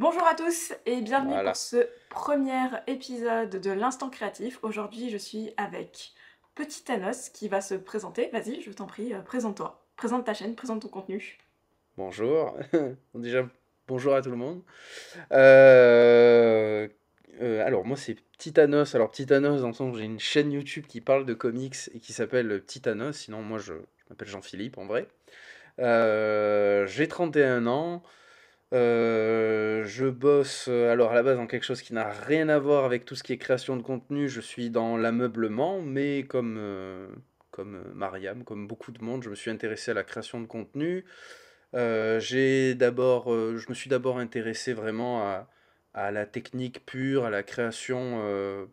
Bonjour à tous et bienvenue pour ce premier épisode de l'Instant Créatif. Aujourd'hui, je suis avec Petit Thanos qui va se présenter. Vas-y, je t'en prie, euh, présente-toi. Présente ta chaîne, présente ton contenu. Bonjour. Déjà, bonjour à tout le monde. Euh, euh, alors moi c'est Titanos. Alors Titanos dans le sens j'ai une chaîne YouTube qui parle de comics et qui s'appelle Thanos Sinon moi je, m'appelle Jean-Philippe en vrai. j'ai 31 ans. Euh, je bosse euh, alors à la base dans quelque chose qui n'a rien à voir avec tout ce qui est création de contenu. Je suis dans l'ameublement, mais comme, euh, comme Mariam, comme beaucoup de monde, je me suis intéressé à la création de contenu. j'ai d'abord, je me suis d'abord intéressé vraiment à, à, la technique pure, à la création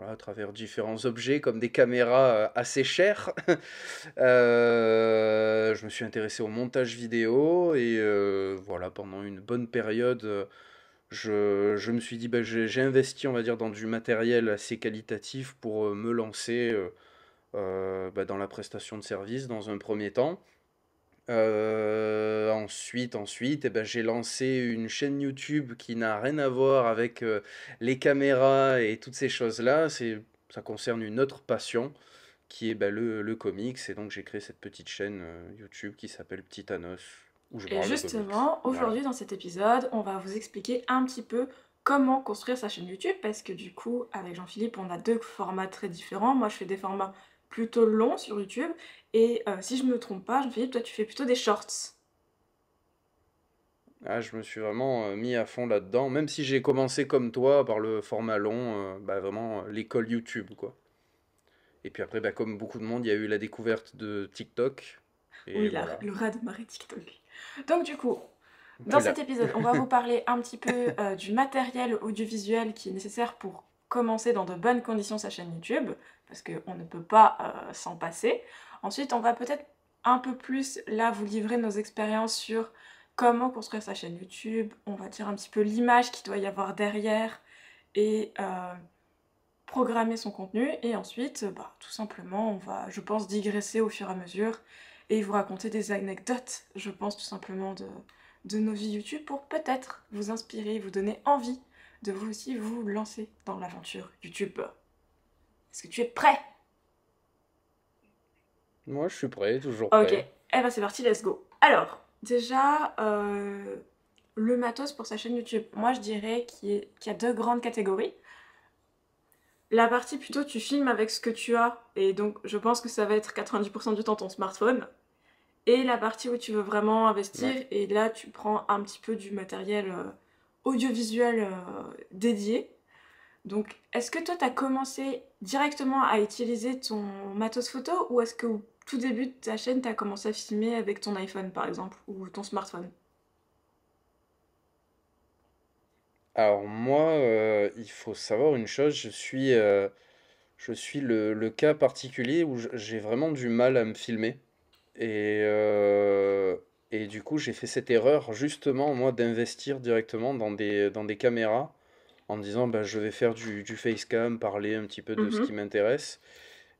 à travers différents objets comme des caméras euh, assez chères. Euh, je me suis intéressé au montage vidéo et euh, voilà, pendant une bonne période, je, me suis dit, ben, j'ai investi, on va dire, dans du matériel assez qualitatif pour me lancer ben, dans la prestation de service dans un premier temps. Euh, ensuite, ensuite, eh ben, j'ai lancé une chaîne YouTube qui n'a rien à voir avec euh, les caméras et toutes ces choses-là. C'est, ça concerne une autre passion qui est ben, le, le, comics. Et donc, j'ai créé cette petite chaîne euh, YouTube qui s'appelle petit Anos. et justement, aujourd'hui, dans cet épisode, on va vous expliquer un petit peu comment construire sa chaîne YouTube parce que du coup, avec Jean-Philippe, on a deux formats très différents. Moi, je fais des formats plutôt long sur YouTube. Et euh, si je me trompe pas, je Jean-Philippe, toi tu fais plutôt des shorts. Ah, je me suis vraiment euh, mis à fond là-dedans, même si j'ai commencé comme toi par le format long, euh, bah, vraiment l'école YouTube quoi. Et puis après, bah, comme beaucoup de monde, il y a eu la découverte de TikTok. oui, le rat de marée TikTok. Donc du coup, dans cet épisode, on va vous parler un petit peu du matériel audiovisuel qui est nécessaire pour commencer dans de bonnes conditions sa chaîne YouTube, parce qu'on ne peut pas euh, s'en passer. Ensuite, on va peut-être un peu plus là vous livrer nos expériences sur comment construire sa chaîne YouTube, on va dire un petit peu l'image qu'il doit y avoir derrière et euh, programmer son contenu. Et ensuite, bah, tout simplement, on va, je pense, digresser au fur et à mesure et vous raconter des anecdotes, je pense, tout simplement de nos vies YouTube pour peut-être vous inspirer, vous donner envie de vous aussi vous lancer dans l'aventure YouTube. Est-ce que tu es prêt Moi, je suis prêt, toujours prêt. Ok, eh ben c'est parti, let's go. Alors, déjà, euh, le matos pour sa chaîne YouTube, moi je dirais qu'il y a deux grandes catégories. La partie plutôt, tu filmes avec ce que tu as, et donc je pense que ça va être 90% du temps ton smartphone. Et la partie où tu veux vraiment investir, et là tu prends un petit peu du matériel euh, audiovisuel euh, dédié donc, est-ce que toi, tu as commencé directement à utiliser ton matos photo ou est-ce que tout début de ta chaîne, tu as commencé à filmer avec ton iPhone, par exemple, ou ton smartphone Alors moi, euh, il faut savoir une chose, je suis, euh, le, cas particulier où j'ai vraiment du mal à me filmer. Euh, et, du coup, j'ai fait cette erreur justement, moi, d'investir directement dans des caméras en me disant bah, je vais faire du, du facecam, parler un petit peu de ce mmh qui m'intéresse.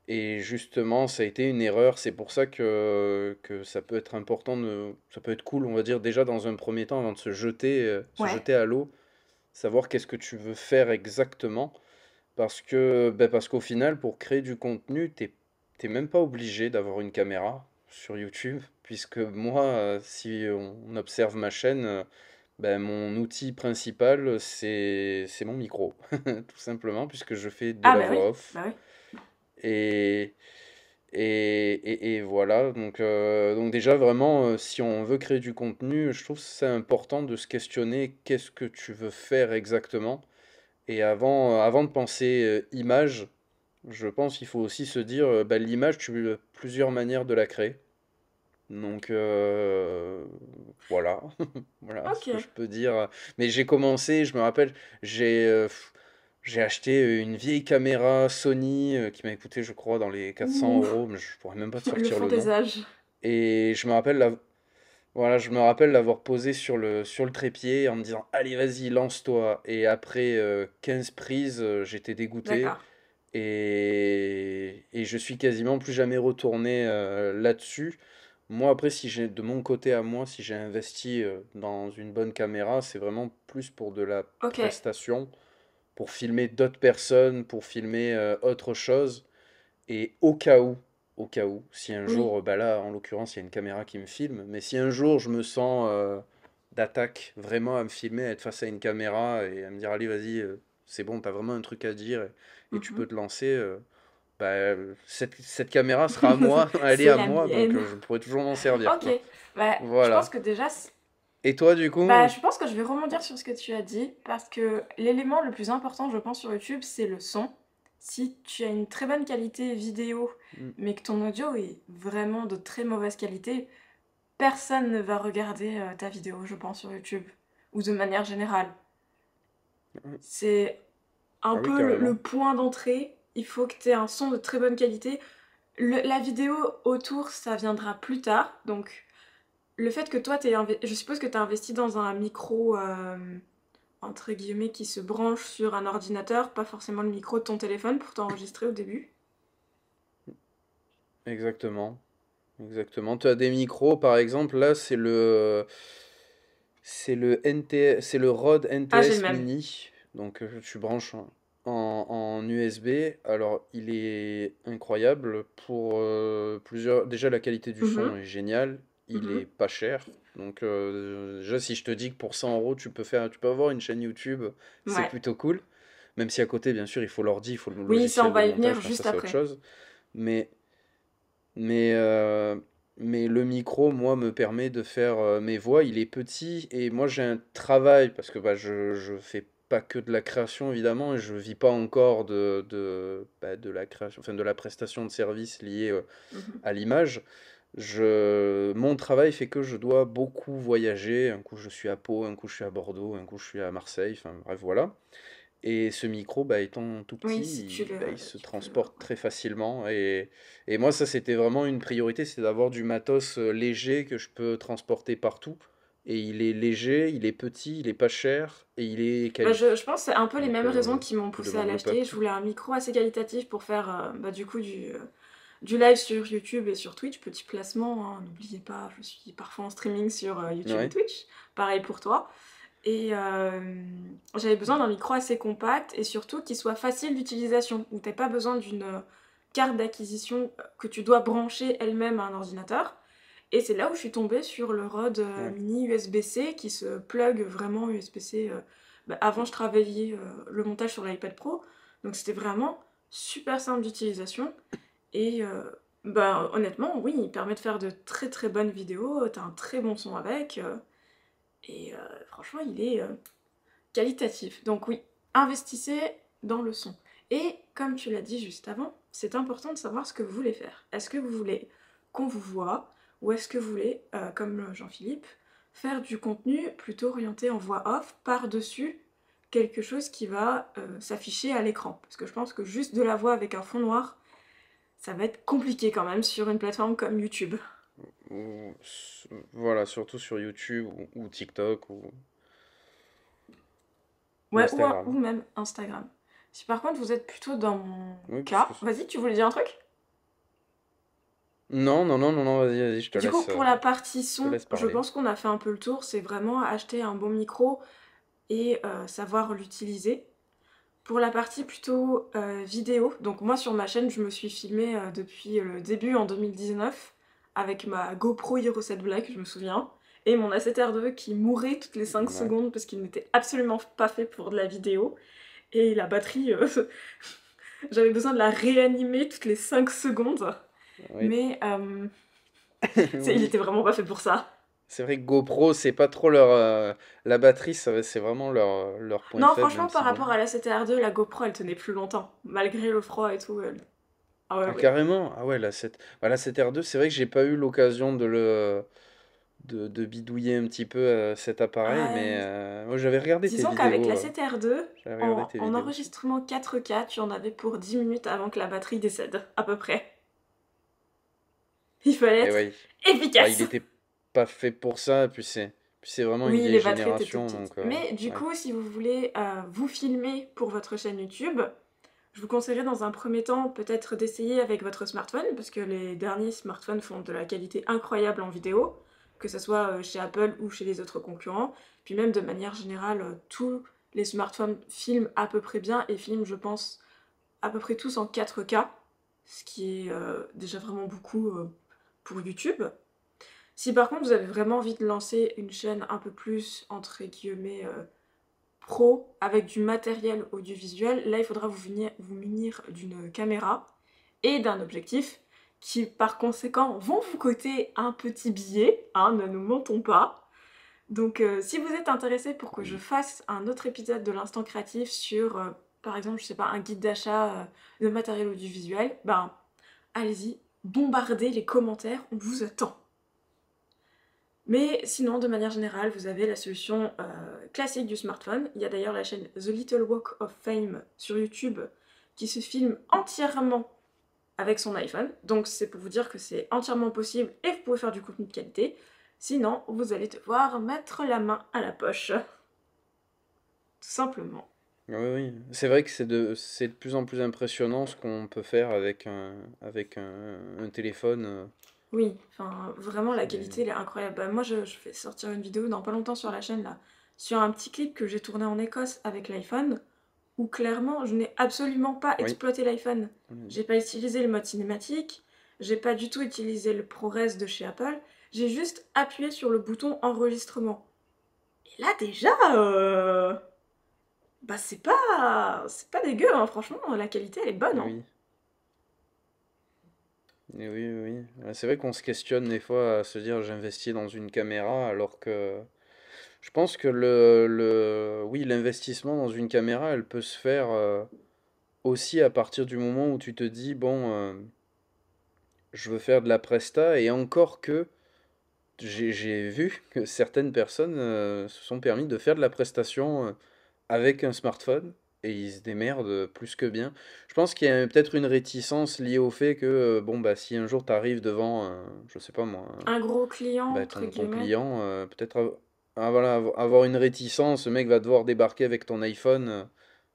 Et justement, ça a été une erreur. C'est pour ça que, ça peut être important, ça peut être cool, on va dire, déjà dans un premier temps, avant de se jeter, euh, à l'eau, savoir qu'est-ce que tu veux faire exactement. Parce que bah, parce qu'au final, pour créer du contenu, tu n'es même pas obligé d'avoir une caméra sur YouTube. Puisque moi, euh, si on observe ma chaîne, euh, ben, mon outil principal, c'est mon micro, tout simplement, puisque je fais de ah, la bah voix off. Bah et, et, et, voilà, donc, euh, donc déjà, vraiment, euh, si on veut créer du contenu, je trouve que c'est important de se questionner qu'est-ce que tu veux faire exactement. Et avant, euh, avant de penser image, je pense qu'il faut aussi se dire, ben, l'image, tu as plusieurs manières de la créer. Donc euh, voilà, voilà ce que je peux dire. Mais j'ai commencé, je me rappelle, j'ai euh, acheté une vieille caméra Sony euh, qui m'a coûté, je crois, dans les 400 euros, mais je pourrais même pas te sortir le, le Et je me rappelle la... Voilà, je me rappelle l'avoir posé sur le, sur le trépied en me disant Allez, vas-y, lance-toi. Et après 15 prises, j'étais dégoûté. Et, et je suis quasiment plus jamais retourné là-dessus. Moi, après, si j'ai de mon côté à moi, si j'ai investi euh, dans une bonne caméra, c'est vraiment plus pour de la prestation, pour filmer d'autres personnes, pour filmer euh, autre chose. Et au cas où, au cas où, si un jour, euh, bah là, en l'occurrence, il y a une caméra qui me filme, mais si un jour je me sens d'attaque vraiment à me filmer, à être face à une caméra et à me dire, allez, vas-y, c'est bon, t'as vraiment un truc à dire et, tu mhm. peux te lancer, bah, cette, cette, caméra sera à moi, elle est, à moi, donc euh, je pourrais toujours m'en servir. Ok, bah, voilà. je pense que déjà. Et toi, du coup bah, Je pense que je vais rebondir sur ce que tu as dit, parce que l'élément le plus important, je pense, sur YouTube, c'est le son. Si tu as une très bonne qualité vidéo, hmm. mais que ton audio est vraiment de très mauvaise qualité, personne ne va regarder euh, ta vidéo, je pense, sur YouTube, ou de manière générale. Hmm. C'est un ah peu le point d'entrée il faut que tu aies un son de très bonne qualité. la vidéo autour, ça viendra plus tard. Donc, le fait que toi, t'es je suppose que tu as investi dans un micro, euh, entre guillemets, qui se branche sur un ordinateur, pas forcément le micro de ton téléphone pour t'enregistrer au début. Exactement. Exactement. Tu as des micros, par exemple, là, c'est le. C'est le, NT... le Rode ah, NTS Mini. Donc, euh, tu branches. Hein en, USB. Alors, il est incroyable pour euh, plusieurs. Déjà, la qualité du mhm. son est géniale. Il mhm. est pas cher. Donc, euh, déjà, si je te dis que pour 100 euros, tu peux, faire, tu peux avoir une chaîne YouTube, c'est plutôt cool. Même si à côté, bien sûr, il faut l'ordi, il faut le oui, Oui, ça, on va y venir juste après. chose. Mais, mais, euh, mais le micro, moi, me permet de faire mes voix. Il est petit et moi, j'ai un travail parce que bah, je, je fais pas que de la création, évidemment. et Je vis pas encore de, de, bah, de la création, enfin, de la prestation de services liée euh, mhm. à l'image. Je, mon travail fait que je dois beaucoup voyager. Un coup, je suis à Pau, un coup, je suis à Bordeaux, un coup, je suis à Marseille. Enfin, bref, voilà. Et ce micro, bah, étant tout petit, bah, il, il, se transporte très facilement. Et, et moi, ça, c'était vraiment une priorité, c'est d'avoir du matos euh, léger que je peux transporter partout et il est léger, il est petit, il est pas cher et il est bah, je, pense que c'est un peu les mêmes euh, raisons qui m'ont poussé à l'acheter. Je voulais un micro assez qualitatif pour faire euh, bah, du coup euh, du, live sur YouTube et sur Twitch. Petit placement, hein. n'oubliez pas, je suis parfois en streaming sur YouTube et Twitch. Pareil pour toi. Et j'avais besoin d'un micro assez compact et surtout qui soit facile d'utilisation, où n'as pas besoin d'une carte d'acquisition que tu dois brancher elle-même à un ordinateur et c'est là où je suis tombée sur le Rode euh, mini USB-C qui se plug vraiment USB-C. Euh, bah, avant, je travaillais euh, le montage sur l'iPad Pro. Donc c'était vraiment super simple d'utilisation. Et bah, honnêtement, oui, il permet de faire de très très bonnes vidéos, t'as un très bon son avec. et franchement, il est qualitatif. Donc oui, investissez dans le son. Et comme tu l'as dit juste avant, c'est important de savoir ce que vous voulez faire. Est-ce que vous voulez qu'on vous voit ou est-ce que vous voulez, euh, comme Jean-Philippe, faire du contenu plutôt orienté en voix off par-dessus quelque chose qui va euh, s'afficher à l'écran Parce que je pense que juste de la voix avec un fond noir, ça va être compliqué quand même sur une plateforme comme YouTube. Voilà, surtout sur YouTube ou, TikTok ou... ou, même Instagram. Si par contre vous êtes plutôt dans mon cas, vas-y, tu voulais dire un truc non, non, non, non, vas-y, vas-y, je te laisse. Du coup, pour euh, la partie son, je, pense qu'on a fait un peu le tour. C'est vraiment acheter un bon micro et euh, savoir l'utiliser. Pour la partie plutôt euh, vidéo, donc moi sur ma chaîne, je me suis filmée depuis le début en 2019 avec ma GoPro Hero 7 Black, je me souviens, et mon A7R2 qui mourait toutes les 5 secondes parce qu'il n'était absolument pas fait pour de la vidéo. Et la batterie, j'avais besoin de la réanimer toutes les 5 secondes. Mais euh, il était vraiment pas fait pour ça. C'est vrai que GoPro, c'est pas trop leur. Euh, la batterie, c'est vraiment leur, euh, leur point Non, franchement, par rapport à la r 2 la GoPro, elle tenait plus longtemps, malgré le froid et tout. Ah ouais, ah, Carrément Ah ouais, la, 7... voilà CTR2, c'est vrai que j'ai pas eu l'occasion de le. De, bidouiller un petit peu cet appareil, mais j'avais regardé tes Disons qu'avec la r 2 en, en enregistrement 4K, tu en avais pour 10 minutes avant que la batterie décède, à peu près. Il fallait eh être efficace. Bah, il n'était pas fait pour ça, puis c'est. c'est vraiment une dégénération. Euh, Mais du coup, si vous voulez euh, vous filmer pour votre chaîne YouTube, je vous conseillerais dans un premier temps peut-être d'essayer avec votre smartphone, parce que les derniers smartphones font de la qualité incroyable en vidéo, que ce soit euh, chez Apple ou chez les autres concurrents. Puis même de manière générale, tous les smartphones filment à peu près bien et filment, je pense, à peu près tous en 4K, ce qui est déjà vraiment beaucoup pour YouTube. Si par contre vous avez vraiment envie de lancer une chaîne un peu plus entre guillemets euh, pro avec du matériel audiovisuel, là il faudra vous, venir, vous munir d'une caméra et d'un objectif qui par conséquent vont vous coûter un petit billet, hein, ne nous mentons pas. Donc euh, si vous êtes intéressé pour que je fasse un autre épisode de l'instant créatif sur euh, par exemple je sais pas un guide d'achat de matériel audiovisuel, ben allez-y, bombarder les commentaires, on vous attend. Mais sinon, de manière générale, vous avez la solution euh, classique du smartphone. Il y a d'ailleurs la chaîne The Little Walk of Fame sur YouTube qui se filme entièrement avec son iPhone. Donc c'est pour vous dire que c'est entièrement possible et vous pouvez faire du contenu de qualité. Sinon, vous allez devoir mettre la main à la poche. Tout simplement. Oui, oui. C'est vrai que c'est de, c'est de plus en plus impressionnant ce qu'on peut faire avec un, avec un, téléphone. Euh. Oui, enfin, vraiment, la qualité, est incroyable. Bah, moi, je, je, fais sortir une vidéo dans pas longtemps sur la chaîne, là, sur un petit clip que j'ai tourné en Écosse avec l'iPhone, où clairement, je n'ai absolument pas exploité l'iPhone. J'ai pas utilisé le mode cinématique, j'ai pas du tout utilisé le ProRes de chez Apple, j'ai juste appuyé sur le bouton enregistrement. Et là, déjà... Euh, bah c'est pas c'est pas dégueu hein, franchement la qualité elle est bonne hein. oui. oui oui, c'est vrai qu'on se questionne des fois à se dire j'investis dans une caméra alors que je pense que le, oui l'investissement dans une caméra elle peut se faire euh, aussi à partir du moment où tu te dis bon euh, je veux faire de la presta et encore que j'ai vu que certaines personnes euh, se sont permis de faire de la prestation avec un smartphone et ils se démerdent plus que bien. Je pense qu'il y a peut-être une réticence liée au fait que euh, bon bah si un jour tu arrives devant un, je sais pas moi un, gros client bah, ton, client euh, peut-être ah, voilà, avoir une réticence, ce mec va devoir débarquer avec ton iPhone euh,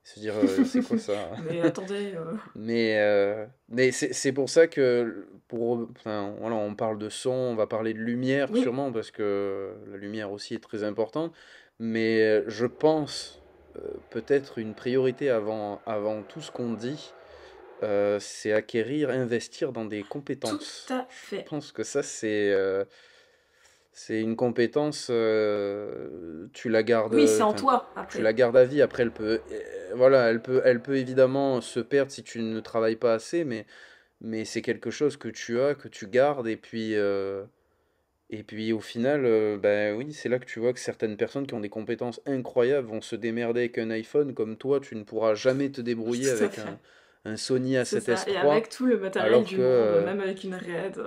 se dire c'est quoi ça Mais attendez Mais mais c'est pour ça que pour enfin, voilà, on parle de son, on va parler de lumière sûrement parce que la lumière aussi est très importante, mais je pense euh, peut-être une priorité avant, avant tout ce qu'on dit, euh, c'est acquérir, investir dans des compétences. Tout à fait. Je pense que ça, c'est euh, c'est une compétence, tu la gardes... Oui, c'est en toi. Tu la gardes à vie, après elle peut... voilà, elle peut, elle peut évidemment se perdre si tu ne travailles pas assez, mais, mais c'est quelque chose que tu as, que tu gardes, et puis... Et puis au final, euh, ben oui, c'est là que tu vois que certaines personnes qui ont des compétences incroyables vont se démerder avec un iPhone, comme toi, tu ne pourras jamais te débrouiller avec un, Sony A7S Et avec tout le matériel du monde, euh, même avec une RAID.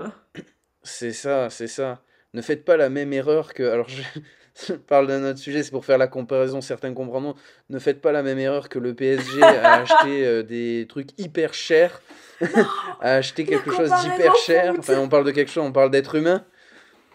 C'est ça, c'est ça. Ne faites pas la même erreur que. Alors, je, parle d'un autre sujet, c'est pour faire la comparaison, certains comprendront. Ne faites pas la même erreur que le PSG à acheter euh, des trucs hyper chers, à acheter quelque chose d'hyper cher. Enfin, on parle de quelque chose, on parle d'être humain.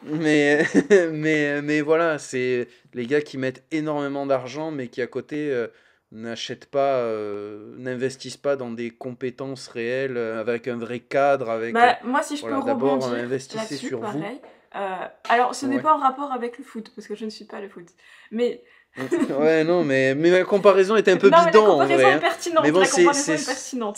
Mais, mais, mais voilà, c'est les gars qui mettent énormément d'argent, mais qui à côté euh, n'achètent pas, euh, n'investissent pas dans des compétences réelles, euh, avec un vrai cadre. Avec, bah, moi, si je peux D'abord, investissez sur pareil. vous. alors, ce n'est pas en rapport avec le foot, parce que je ne suis pas le foot. Mais. ouais, non, mais, mais ma comparaison est un peu bidon. Hein. Mais comparaison est pertinente. Mais comparaison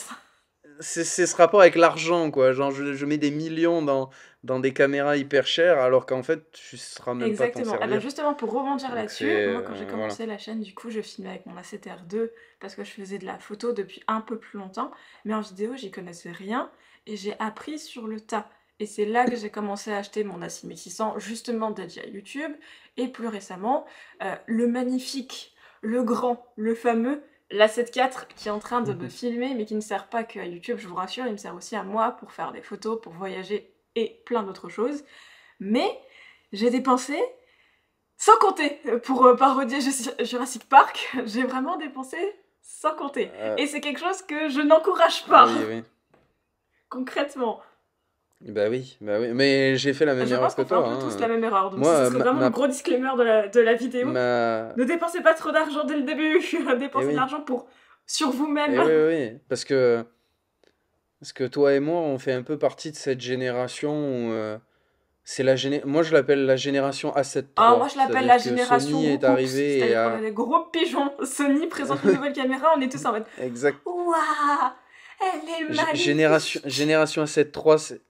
C'est ce rapport avec l'argent, quoi. Genre, je, mets des millions dans, dans des caméras hyper chères alors qu'en fait tu seras même Exactement. pas Exactement. Ah bah, justement pour rebondir là-dessus, moi quand j'ai euh, commencé la chaîne, du coup je filmais avec mon a 7 r 2 parce que je faisais de la photo depuis un peu plus longtemps, mais en vidéo j'y connaissais rien et j'ai appris sur le tas. Et c'est là que j'ai commencé à acheter mon a 6600 justement dédié à YouTube et plus récemment euh, le magnifique, le grand, le fameux la 7.4 qui est en train de me mhm. filmer mais qui ne sert pas que à YouTube, je vous rassure, il me sert aussi à moi pour faire des photos, pour voyager et plein d'autres choses. Mais j'ai dépensé sans compter pour euh, parodier Jurassic Park. J'ai vraiment dépensé sans compter. Euh. Et c'est quelque chose que je n'encourage pas. Concrètement. Bah oui, bah oui, mais j'ai fait la même ah, je erreur pense que toi. Hein. tous la même erreur, donc vraiment un le gros disclaimer de la, vidéo. Ne dépensez pas trop d'argent dès le début, dépensez eh de l'argent pour sur vous-même. Eh oui, oui, parce que parce que toi et moi, on fait un peu partie de cette génération où. Euh, c'est la Moi, je l'appelle la génération A7 Ah, moi je l'appelle la génération. Sony est arrivé et gros pigeons. Sony présente une nouvelle caméra, on est tous en mode Exact. Waouh Elle est magnifique génération, génération A7 III, c'est-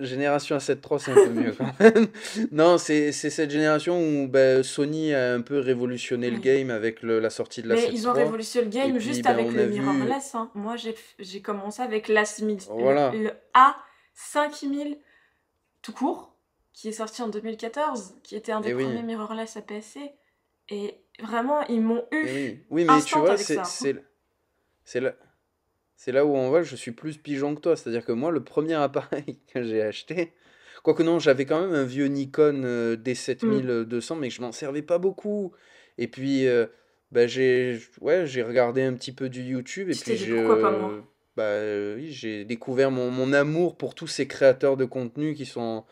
Génération A7 c'est un peu mieux quand même. Non, c'est cette génération où ben, Sony a un peu révolutionné le mm. game avec la sortie de la Mais ils ont révolutionné le game juste bah, avec le mirrorless. Hein. Moi, j'ai commencé avec la Voilà. Le, A5000 tout court, qui est sorti en 2014, qui était un des eh premiers mirrorless à PSC. Et vraiment, ils m'ont eu. Eh oui. oui. mais tu vois, c'est. C'est le c'est là où on voit, je suis plus pigeon que toi. C'est-à-dire que moi, le premier appareil que j'ai acheté, quoique non, j'avais quand même un vieux Nikon euh, D7200, mm. mais je m'en servais pas beaucoup. Et puis, euh, bah, j'ai regardé un petit peu du YouTube. Et puis, j'ai, bah, j'ai découvert mon, amour pour tous ces créateurs de contenu qui, sont,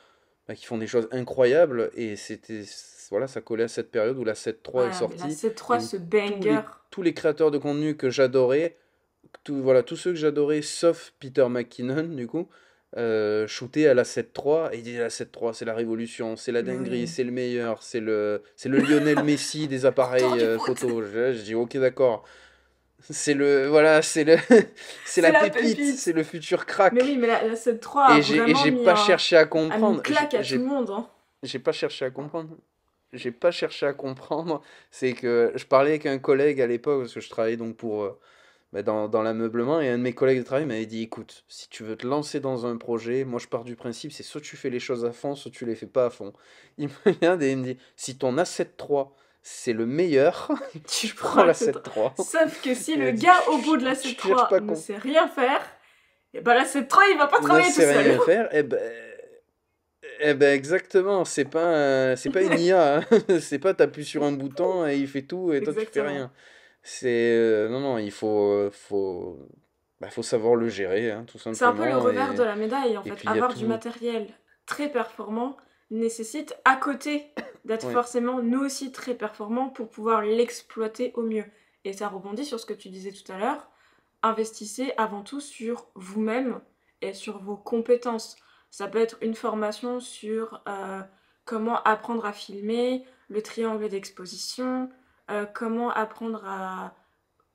bah, qui font des choses incroyables. Et c'était voilà, ça collait à cette période où la 7.3 est ah, sortie. La 7.3, ce banger. tous les créateurs de contenu que j'adorais tout, voilà, tous ceux que j'adorais, sauf Peter McKinnon, du coup, euh, à la 7 et il dit la 7 c'est la révolution, c'est la dinguerie, c'est le meilleur, c'est le c'est le Lionel Messi des appareils euh, photo. Je, dis OK d'accord. C'est le voilà, c'est le c'est la, pépite, c'est le futur crack. Mais oui, mais la, 7.3 7-3 et j'ai pas cherché à comprendre. claque à tout le monde. Hein. J'ai pas cherché à comprendre. J'ai pas cherché à comprendre, c'est que je parlais avec un collègue à l'époque parce que je travaillais donc pour euh, bah, dans, dans l'ameublement. Et un de mes collègues de travail m'avait dit écoute, si tu veux te lancer dans un projet, moi je pars du principe c'est soit tu fais les choses à fond, soit tu les fais pas à fond. Il me vient et il me dit si ton Asset 3 c'est le meilleur, tu prends l'Asset 3. Sauf que si le gars au bout de l'Asset 3 ne sait rien faire, et eh ben l'Asset 3 il va pas travailler tout seul. rien faire, et eh ben. Eh ben exactement, c'est pas c'est pas une IA, hein. c'est pas t'appuies sur un bouton et il fait tout et toi tu fais rien. C'est euh, non non, il faut euh, faut bah, faut savoir le gérer hein, tout simplement. C'est un peu le revers de la médaille en fait. Avoir du matériel très performant nécessite à côté d'être forcément nous aussi très performants pour pouvoir l'exploiter au mieux. Et ça rebondit sur ce que tu disais tout à l'heure. Investissez avant tout sur vous-même et sur vos compétences. Ça peut être une formation sur euh, comment apprendre à filmer, le triangle d'exposition, euh, comment apprendre à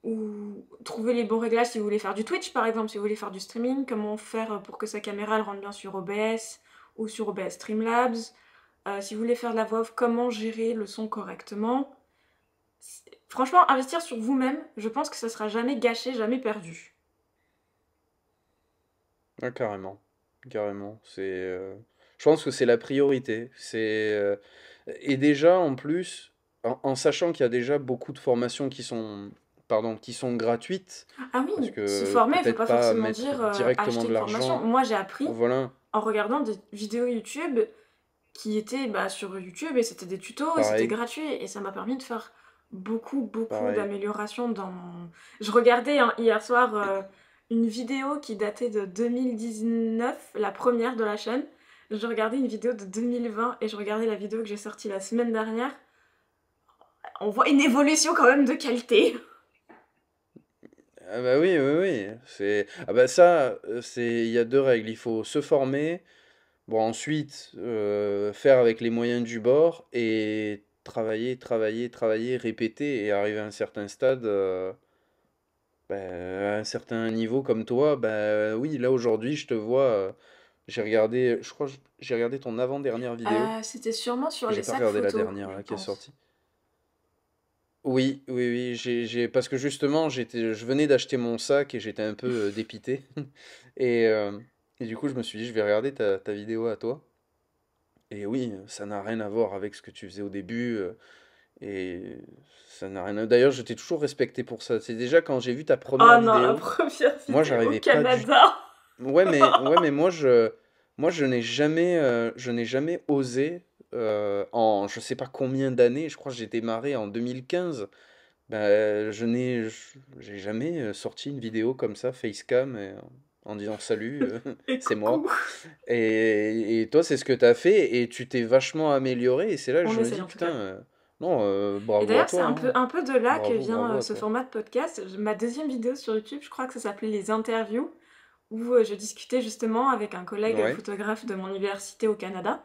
ou trouver les bons réglages si vous voulez faire du Twitch par exemple, si vous voulez faire du streaming, comment faire euh, pour que sa caméra elle rentre bien sur OBS ou sur OBS Streamlabs, euh, si vous voulez faire de la voix off, comment gérer le son correctement. Franchement, investir sur vous-même, je pense que ça sera jamais gâché, jamais perdu. Ah, carrément, carrément. je pense que c'est la priorité. et déjà en plus, en, sachant qu'il y a déjà beaucoup de formations qui sont pardon, qui sont gratuites. Ah oui, parce que se former, il ne faut pas, forcément dire euh, directement de l'argent. Moi, j'ai appris en regardant des vidéos YouTube qui étaient bah, sur YouTube et c'était des tutos, et c'était gratuit et ça m'a permis de faire beaucoup, beaucoup d'améliorations dans... Je regardais hein, hier soir euh, une vidéo qui datait de 2019, la première de la chaîne. Je regardais une vidéo de 2020 et je regardais la vidéo que j'ai sortie la semaine dernière on voit une évolution quand même de qualité. Ah bah oui, oui, oui. C'est... Ah bah ça, euh, c'est... il y a deux règles. Il faut se former, bon ensuite euh, faire avec les moyens du bord et travailler, travailler, travailler, répéter et arriver à un certain stade, euh, bah, à un certain niveau comme toi. Bah oui, là aujourd'hui je te vois... j'ai regardé, je crois, j'ai regardé ton avant-dernière vidéo. C'était sûrement sur j'ai les pas regardé la dernière qui est sortie. Oui, oui, oui, j'ai, j'ai... parce que justement, j'étais, je venais d'acheter mon sac et j'étais un peu euh, dépité. Euh, et, du coup, je me suis dit, je vais regarder ta, vidéo à toi. Et oui, ça n'a rien à voir avec ce que tu faisais au début. Euh, et ça n'a rien D'ailleurs, je t'ai toujours respecté pour ça. C'est déjà quand j'ai vu ta Oh première non, la vidéo. Moi, j'arrivais du Ouais, mais, ouais, mais moi, je, moi, je n'ai jamais, je n'ai jamais osé euh, en je sais pas combien d'années, je crois que j'ai démarré en 2015. Bah, je n'ai j'ai jamais euh, sorti une vidéo comme ça, facecam, en disant salut, euh, c'est moi. Et, et toi, c'est ce que tu as fait et tu t'es vachement amélioré. Et c'est là que je me dis, putain, non, bravo. Et d'ailleurs, c'est un, hein. peu, un peu de là que vient ce format de podcast. Ma deuxième vidéo sur YouTube, je crois que ça s'appelait Les interviews, où je discutais justement avec un collègue photographe de mon université au Canada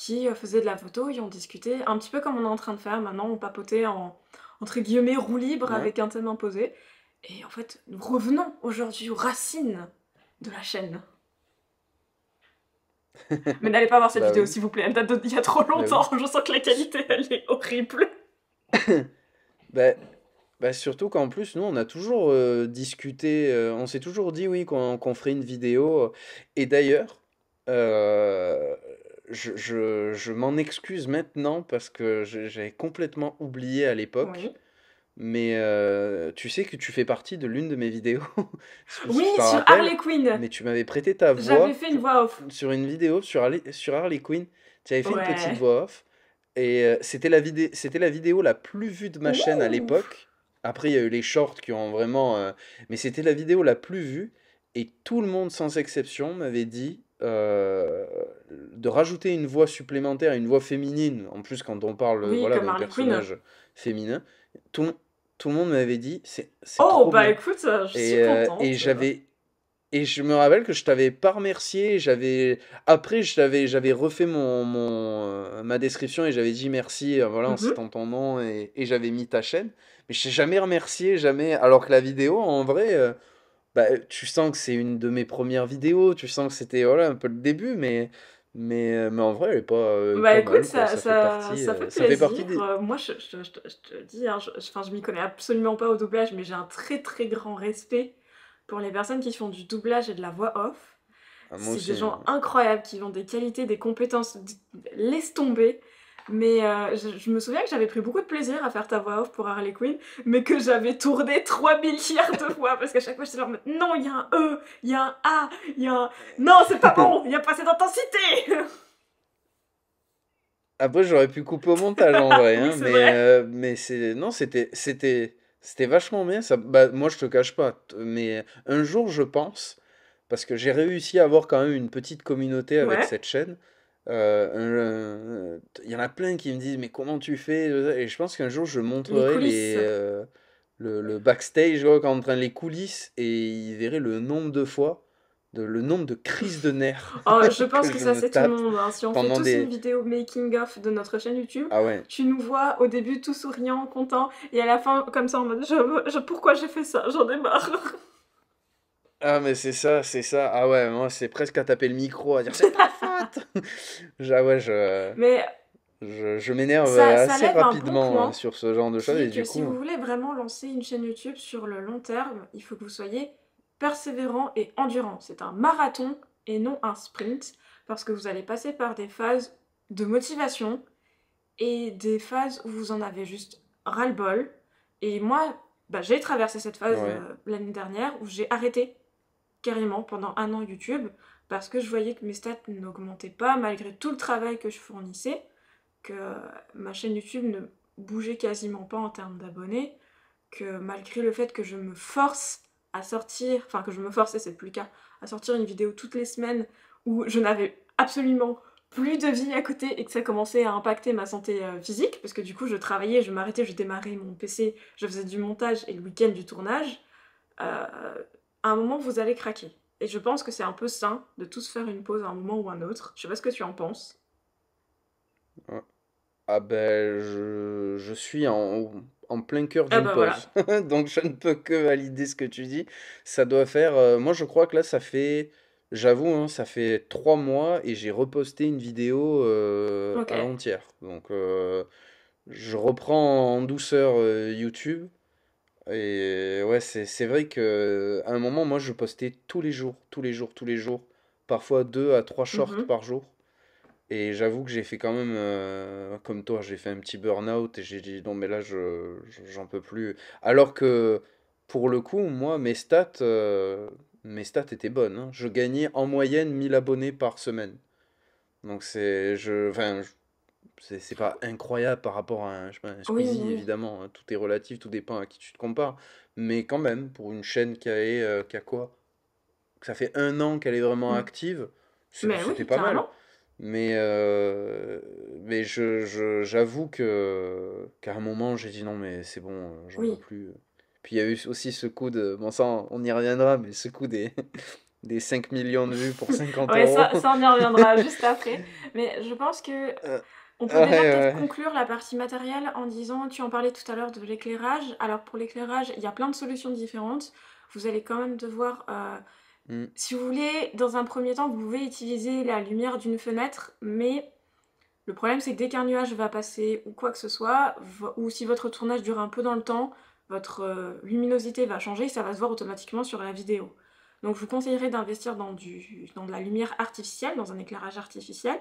qui euh, faisaient de la photo ils ont discuté, un petit peu comme on est en train de faire maintenant, on papotait en entre guillemets roue libre avec un thème imposé. Et en fait, nous revenons aujourd'hui aux racines de la chaîne. Mais n'allez pas voir cette bah vidéo, s'il vous plaît, elle date d'il y a trop bah longtemps. Je sens que la qualité, elle est horrible. Bah, bah, surtout qu'en plus, nous, on a toujours euh, discuté, euh, on s'est toujours dit, oui, qu'on ferait une vidéo. Et d'ailleurs, je, je, je m'en excuse maintenant parce que j'avais complètement oublié à l'époque. Mais euh, tu sais que tu fais partie de l'une de mes vidéos. oui, sur Harley Quinn. Mais tu m'avais prêté ta voix. J'avais fait une voix off. Sur une vidéo sur Harley, sur Harley Quinn. Tu avais fait une petite voix off. Et euh, c'était la, c'était la vidéo la plus vue de ma chaîne à l'époque. Après, il y a eu les shorts qui ont vraiment. Euh, mais c'était la vidéo la plus vue. Et tout le monde, sans exception, m'avait dit de rajouter une voix supplémentaire, une voix féminine, en plus quand on parle voilà, d'un personnage féminin, tout, tout le monde m'avait dit c'est Oh, bah écoute, euh, je suis et, euh, Et euh. j'avais. Et je me rappelle que je t'avais pas remercié, j'avais après j'avais j'avais refait mon, mon ma description et j'avais dit merci voilà en mhm. ton et, et j'avais mis ta chaîne mais je t'ai jamais remercié jamais alors que la vidéo en vrai bah, tu sens que c'est une de mes premières vidéos, tu sens que c'était voilà, un peu le début, mais mais, euh, mais en vrai, elle est pas. bah écoute, ça, fait partie, moi, je, je, le je, te dis, hein, je, je m'y connais absolument pas au doublage, mais j'ai un très très grand respect pour les personnes qui font du doublage et de la voix off. Ah, c'est des gens hein. incroyables qui ont des qualités, des compétences. Laisse tomber. Mais euh, je, me souviens que j'avais pris beaucoup de plaisir à faire ta voix off pour Harley Quinn, mais que j'avais tourné 3 milliards de fois parce qu'à chaque fois j'étais genre non, il y a un E, il y a un A, il y a un. Non, c'est pas bon, il y a pas assez d'intensité Après, j'aurais pu couper au montage en vrai, hein, mais, euh, Non, c'était. c'était... vachement bien, ça. Bah, moi je te cache pas, mais un jour je pense, parce que j'ai réussi à avoir quand même une petite communauté avec cette chaîne, euh, il y en a plein qui me disent mais comment tu fais et je pense qu'un jour je montrerai les, euh, le, backstage quoi, quand on train les coulisses et ils verraient le nombre de fois de, le nombre de crises de nerfs oh, je pense que, ça c'est tout le monde hein. si on fait tous une vidéo making of de notre chaîne YouTube ah tu nous vois au début tout souriant content et à la fin comme ça en mode pourquoi j'ai fait ça j'en ai marre ah mais c'est ça c'est ça ah ouais moi c'est presque à taper le micro à dire c'est pas je. Mais je, m'énerve assez rapidement hein, sur ce genre de choses. coup... Si vous voulez vraiment lancer une chaîne YouTube sur le long terme, il faut que vous soyez persévérant et endurant. C'est un marathon et non un sprint, parce que vous allez passer par des phases de motivation et des phases où vous en avez juste ras-le-bol. Et moi, bah, j'ai traversé cette phase euh, l'année dernière où j'ai arrêté carrément pendant un an YouTube parce que je voyais que mes stats n'augmentaient pas malgré tout le travail que je fournissais, que ma chaîne YouTube ne bougeait quasiment pas en termes d'abonnés, que malgré le fait que je me force à sortir, enfin que je me forçais, c'est plus le cas, à sortir une vidéo toutes les semaines où je n'avais absolument plus de vie à côté et que ça commençait à impacter ma santé euh, physique, parce que du coup je travaillais, je m'arrêtais, je démarrais mon PC, je faisais du montage et le week-end du tournage, euh, à un moment vous allez craquer. Et je pense que c'est un peu sain de tous faire une pause à un moment ou un autre. Je sais pas ce que tu en penses. Ah ben, je, suis en, en, plein cœur ah, d'une bah, pause. Donc je ne peux que valider ce que tu dis. Ça doit faire... Euh, moi, je crois que là, ça fait... J'avoue, hein, ça fait trois mois et j'ai reposté une vidéo euh, à l'entière. Donc, euh, je reprends en douceur YouTube. Et ouais, c'est vrai que à un moment, moi, je postais tous les jours, tous les jours, tous les jours, parfois deux à trois mmh shorts par jour. Et j'avoue que j'ai fait quand même, euh, comme toi, j'ai fait un petit burn-out et j'ai dit non, mais là, je j'en peux plus. Alors que pour le coup, moi, mes stats, euh, mes stats étaient bonnes. Hein. Je gagnais en moyenne 1000 abonnés par semaine. Donc c'est, je, c'est pas incroyable par rapport à un, je sais Squeezie, évidemment. Hein, tout est relatif, tout dépend à qui tu te compares. Mais quand même, pour une chaîne qui a, euh, quoi Ça fait un an qu'elle est vraiment mmh. active. C'était pas mal. Mais, euh, mais j'avoue je, que qu'à un moment, j'ai dit non, mais c'est bon, euh, j'en veux plus. Puis il y a eu aussi ce coup de. Bon, ça, on y reviendra, mais ce coup des. des 5 millions de vues pour 50 ouais, euros. ça, on y reviendra juste après. Mais je pense que on peut peut-être conclure la partie matérielle en disant, tu en parlais tout à l'heure de l'éclairage. Alors pour l'éclairage, il y a plein de solutions différentes. Vous allez quand même devoir, euh, mm. si vous voulez, dans un premier temps, vous pouvez utiliser la lumière d'une fenêtre, mais le problème c'est que dès qu'un nuage va passer ou quoi que ce soit, ou si votre tournage dure un peu dans le temps, votre euh, luminosité va changer, et ça va se voir automatiquement sur la vidéo. Donc je vous conseillerais d'investir dans, dans de la lumière artificielle, dans un éclairage artificiel.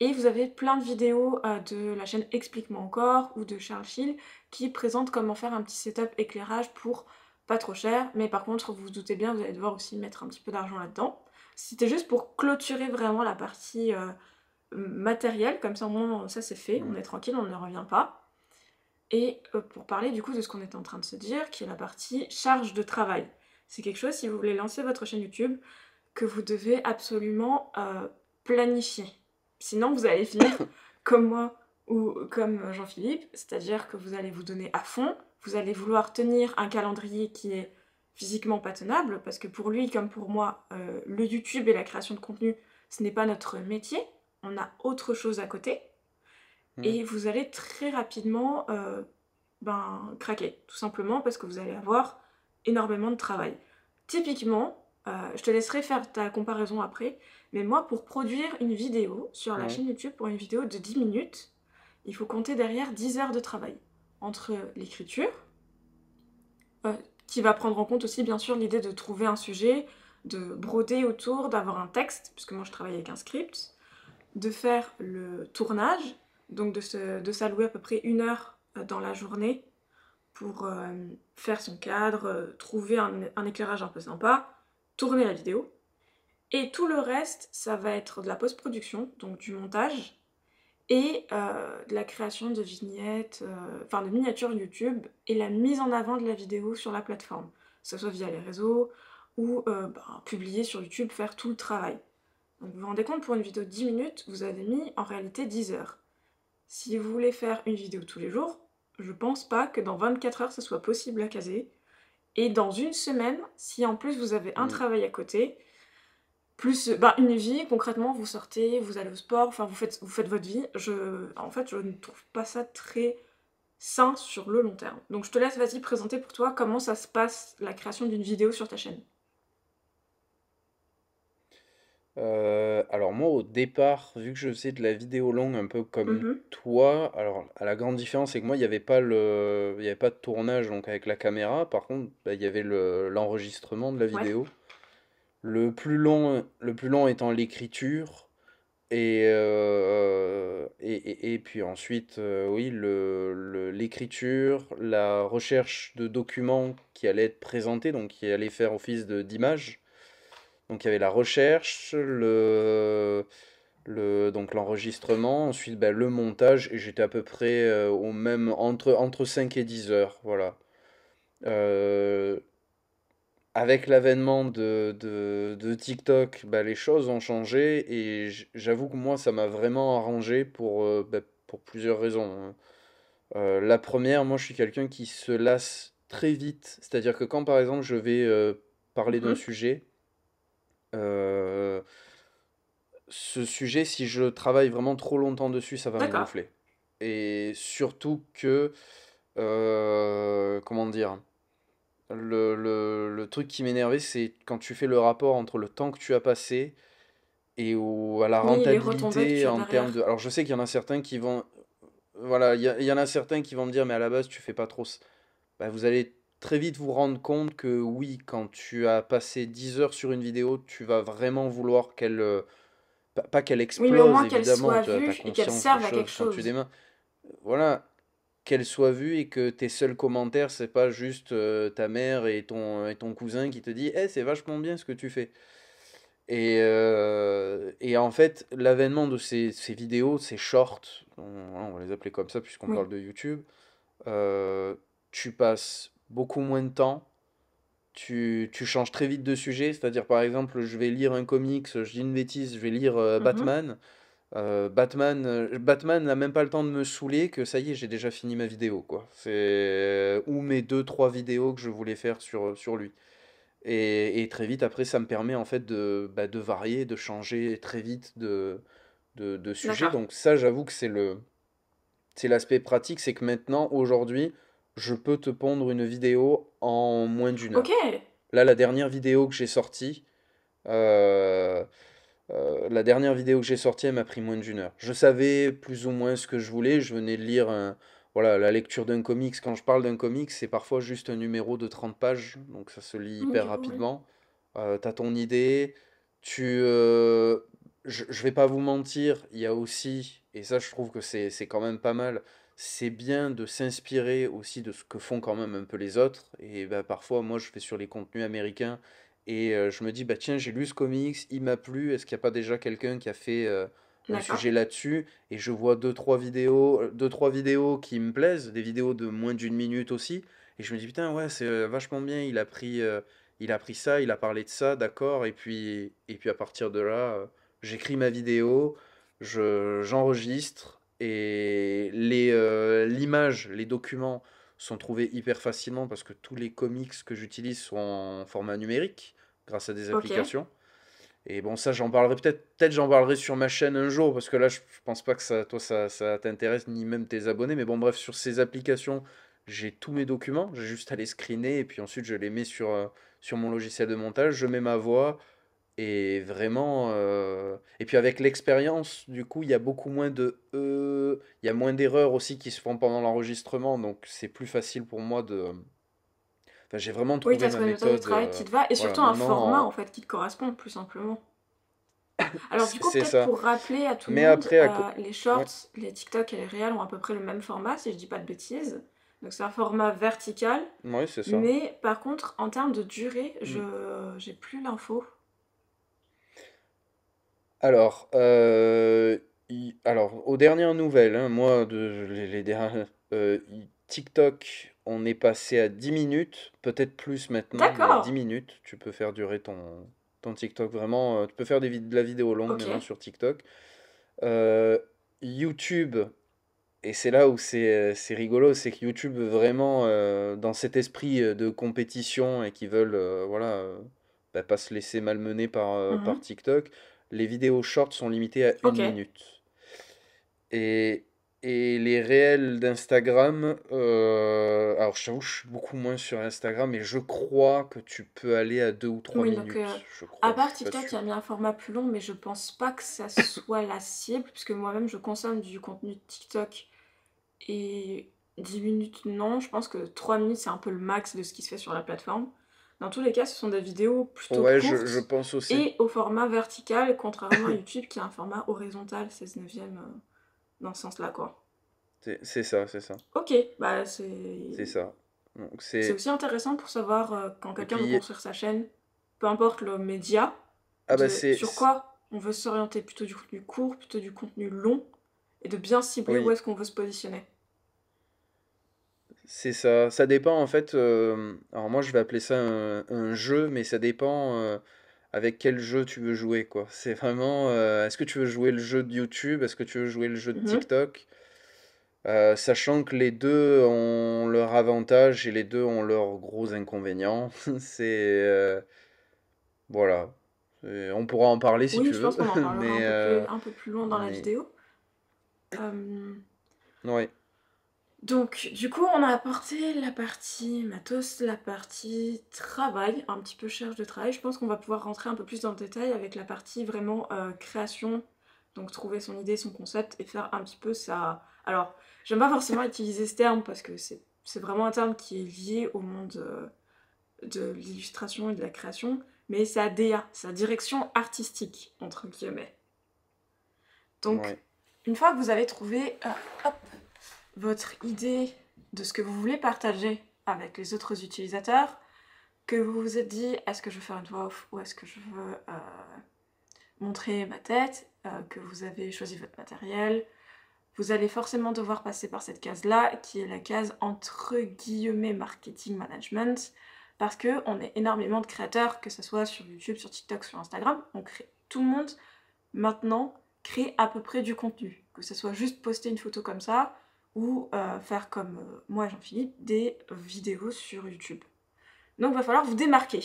Et vous avez plein de vidéos euh, de la chaîne Explique-moi encore ou de Charles Hill qui présentent comment faire un petit setup éclairage pour pas trop cher. Mais par contre, vous vous doutez bien, vous allez devoir aussi mettre un petit peu d'argent là-dedans. C'était juste pour clôturer vraiment la partie euh, matérielle, comme ça au moins ça c'est fait, on est tranquille, on ne revient pas. Et euh, pour parler du coup de ce qu'on était en train de se dire, qui est la partie charge de travail. C'est quelque chose, si vous voulez lancer votre chaîne YouTube, que vous devez absolument planifier Sinon, vous allez finir comme moi ou comme Jean-Philippe, c'est-à-dire que vous allez vous donner à fond, vous allez vouloir tenir un calendrier qui est physiquement pas tenable, parce que pour lui comme pour moi, euh, le YouTube et la création de contenu, ce n'est pas notre métier, on a autre chose à côté, hmm. et vous allez très rapidement euh, ben, craquer, tout simplement parce que vous allez avoir énormément de travail. Typiquement, euh, je te laisserai faire ta comparaison après, mais moi, pour produire une vidéo sur la chaîne YouTube, pour une vidéo de 10 minutes, il faut compter derrière 10 heures de travail. Entre l'écriture, euh, qui va prendre en compte aussi, bien sûr, l'idée de trouver un sujet, de broder autour, d'avoir un texte, puisque moi je travaille avec un script, de faire le tournage, donc de s'allouer à peu près une heure euh, dans la journée pour euh, faire son cadre, trouver un, un éclairage un peu sympa, tourner la vidéo, et tout le reste, ça va être de la post-production, donc du montage, et euh, de la création de vignettes, euh, enfin de miniatures YouTube, et la mise en avant de la vidéo sur la plateforme, que ce soit via les réseaux ou euh, bah, publier sur YouTube, faire tout le travail. vous vous rendez compte, pour une vidéo de 10 minutes, vous avez mis en réalité 10 heures. Si vous voulez faire une vidéo tous les jours, je pense pas que dans 24 heures ça soit possible à caser. Et dans une semaine, si en plus vous avez un mm. travail à côté, plus euh, bah, une vie, concrètement, vous sortez, vous allez au sport, enfin vous faites, vous faites votre vie. Je, en fait, je ne trouve pas ça très sain sur le long terme. Donc je te laisse, vas-y, présenter pour toi comment ça se passe la création d'une vidéo sur ta chaîne. Euh, alors moi au départ, vu que je faisais de la vidéo longue un peu comme mhm. toi, alors à la grande différence c'est que moi il n'y avait pas le, y avait pas de tournage donc avec la caméra. Par contre, bah, il y avait l'enregistrement de la vidéo. Le plus long, le plus long étant l'écriture. Et, euh, et, et, puis ensuite, euh, oui, l'écriture, le, l'écriture la recherche de documents qui allaient être présentés, donc qui allaient faire office d'image. Donc il y avait la recherche, le, le, donc l'enregistrement, ensuite ben, le montage, et j'étais à peu près euh, au même, entre, entre 5 et 10 heures, voilà avec l'avènement de, de, TikTok, bah, les choses ont changé et j'avoue que moi, ça m'a vraiment arrangé pour, euh, bah, pour plusieurs raisons. Hein. Euh, la première, moi, je suis quelqu'un qui se lasse très vite. C'est-à-dire que quand, par exemple, je vais euh, parler d'un mm-hmm. sujet, ce sujet, si je travaille vraiment trop longtemps dessus, ça va me gonfler. Et surtout que, comment dire le, le, truc qui m'énervait, c'est quand tu fais le rapport entre le temps que tu as passé et à la rentabilité en termes de. Alors je sais qu'il y en a certains qui vont. Voilà, il y, en a certains qui vont me dire, mais à la base, tu fais pas trop. Bah, vous allez très vite vous rendre compte que oui, quand tu as passé 10 heures sur une vidéo, tu vas vraiment vouloir qu'elle. Euh, pas, qu'elle explose, évidemment, mais qu'elle et serve à quelque chose. Voilà, soit vue et que tes seuls commentaires, c'est pas juste euh, ta mère et ton, et ton cousin qui te dit eh, c'est vachement bien ce que tu fais. Et, euh, et en fait, l'avènement de ces, vidéos, ces shorts, hein, on, va les appeler comme ça puisqu'on parle de YouTube, euh, tu passes beaucoup moins de temps, tu, changes très vite de sujet, c'est-à-dire par exemple, je vais lire un comics, je dis une bêtise, je vais lire mm-hmm. Batman. Euh, Batman, euh, Batman n'a même pas le temps de me saouler que ça y est, j'ai déjà fini ma vidéo, quoi. C'est euh, ou mes deux trois vidéos que je voulais faire sur sur lui. Et, très vite après, ça me permet en fait de bah, varier, de changer très vite de de, sujet. Donc ça, j'avoue que c'est le c'est l'aspect pratique, c'est que maintenant aujourd'hui, je peux te pondre une vidéo en moins d'une heure. Là, la dernière vidéo que j'ai sortie. Euh, euh, la dernière vidéo que j'ai sortie, elle m'a pris moins d'une heure. Je savais plus ou moins ce que je voulais. Je venais de lire voilà, la lecture d'un comics. Quand je parle d'un comics, c'est parfois juste un numéro de 30 pages. Donc ça se lit hyper rapidement. Euh, as ton idée. Tu, euh, je, je vais pas vous mentir, il y a aussi, et ça je trouve que c'est quand même pas mal, c'est bien de s'inspirer aussi de ce que font quand même un peu les autres. Et ben, parfois, moi, je fais sur les contenus américains et euh, je me dis, bah tiens, j'ai lu ce comics, il m'a plu, est-ce qu'il n'y a pas déjà quelqu'un qui a fait euh, le un sujet là-dessus Et je vois deux trois, vidéos, euh, deux, trois vidéos qui me plaisent, des vidéos de moins d'une minute aussi. Et je me dis, putain, ouais, c'est vachement bien, il a, pris, il a pris ça, il a parlé de ça, d'accord. Et puis, et puis à partir de là, j'écris ma vidéo, je, j'enregistre, et les, l'image, les documents sont trouvés hyper facilement parce que tous les comics que j'utilise sont en format numérique grâce à des applications. Et bon, ça, j'en parlerai peut-être, peut-être j'en parlerai sur ma chaîne un jour, parce que là, je, ne pense pas que ça, toi, ça, t'intéresse, ni même tes abonnés. Mais bon, bref, sur ces applications, j'ai tous mes documents, j'ai juste à les screener, et puis ensuite, je les mets sur, euh, sur mon logiciel de montage, je mets ma voix, et vraiment. Euh, et puis avec l'expérience, du coup, il y a beaucoup moins de euh... Il y a moins d'erreurs aussi qui se font pendant l'enregistrement. Donc c'est plus facile pour moi de, Enfin, j'ai vraiment trouvé oui, travail qui te va et surtout un format euh, en... fait qui te correspond plus simplement. Alors du coup, peut pour rappeler à tout le monde, après, euh, les shorts, les TikTok et les Reels ont à peu près le même format, si je dis pas de bêtises. Donc c'est un format vertical. Oui, c'est ça. Mais par contre, en termes de durée, mm. je j'ai plus l'info. Alors, euh, alors aux dernières nouvelles, hein, moi de les, dernières, TikTok on est passé à 10 minutes, peut-être plus maintenant. D'accord. 10 minutes, tu peux faire durer ton, ton TikTok vraiment. Euh, tu peux faire des, de la vidéo longue sur TikTok. Euh, YouTube, et c'est là où c'est rigolo, c'est que YouTube vraiment euh, dans cet esprit de compétition et qui veulent voilà bah, pas se laisser malmener par, par mhm. TikTok, les vidéos shorts sont limitées à une minute. Et et les réels d'Instagram, euh, alors je t'avoue, suis beaucoup moins sur Instagram, mais je crois que tu peux aller à 2 ou 3 oui, minutes. Donc, euh, je crois, à part TikTok qui a mis un format plus long, mais je pense pas que ça soit la cible, puisque moi-même je consomme du contenu TikTok et 10 minutes, non. Je pense que 3 minutes, c'est un peu le max de ce qui se fait sur la plateforme. Dans tous les cas, ce sont des vidéos plutôt courtes pense aussi. et au format vertical, contrairement à YouTube qui a un format horizontal, 16 neuvième. Euh, dans ce sens-là, quoi. C'est ça, c'est ça. Ok, bah c'est. C'est ça. C'est aussi intéressant pour savoir euh, quand quelqu'un veut construire sa chaîne, peu importe le média, ah bah, sur quoi on veut s'orienter, plutôt du contenu court, plutôt du contenu long, et de bien cibler où est-ce qu'on veut se positionner. C'est ça, ça dépend en fait. Euh, alors moi je vais appeler ça un, jeu, mais ça dépend. Euh, avec quel jeu tu veux jouer quoi. C'est vraiment euh, est-ce que tu veux jouer le jeu de YouTube, est-ce que tu veux jouer le jeu de mm-hmm. TikTok, euh, sachant que les deux ont leurs avantages et les deux ont leurs gros inconvénients. c'est euh, voilà. on pourra en parler si tu veux. en mais un, peu plus, loin dans la vidéo. Oui. Donc, du coup, on a apporté la partie matos, la partie travail, un petit peu charge de travail. Je pense qu'on va pouvoir rentrer un peu plus dans le détail avec la partie vraiment euh, création, donc trouver son idée, son concept et faire un petit peu ça. Alors, j'aime pas forcément utiliser ce terme parce que c'est vraiment un terme qui est lié au monde euh, de l'illustration et de la création, mais sa DA, sa direction artistique, entre guillemets. Donc, une fois que vous avez trouvé... Euh, votre idée de ce que vous voulez partager avec les autres utilisateurs, que vous vous êtes dit est-ce que je veux faire une voix off ou est-ce que je veux euh, montrer ma tête, euh, que vous avez choisi votre matériel, vous allez forcément devoir passer par cette case-là, qui est la case entre guillemets marketing management, parce que on est énormément de créateurs, que ce soit sur YouTube, sur TikTok, sur Instagram, on crée tout le monde maintenant crée à peu près du contenu, que ce soit juste poster une photo comme ça ou euh, faire comme euh, moi Jean-Philippe des vidéos sur YouTube. Donc il va falloir vous démarquer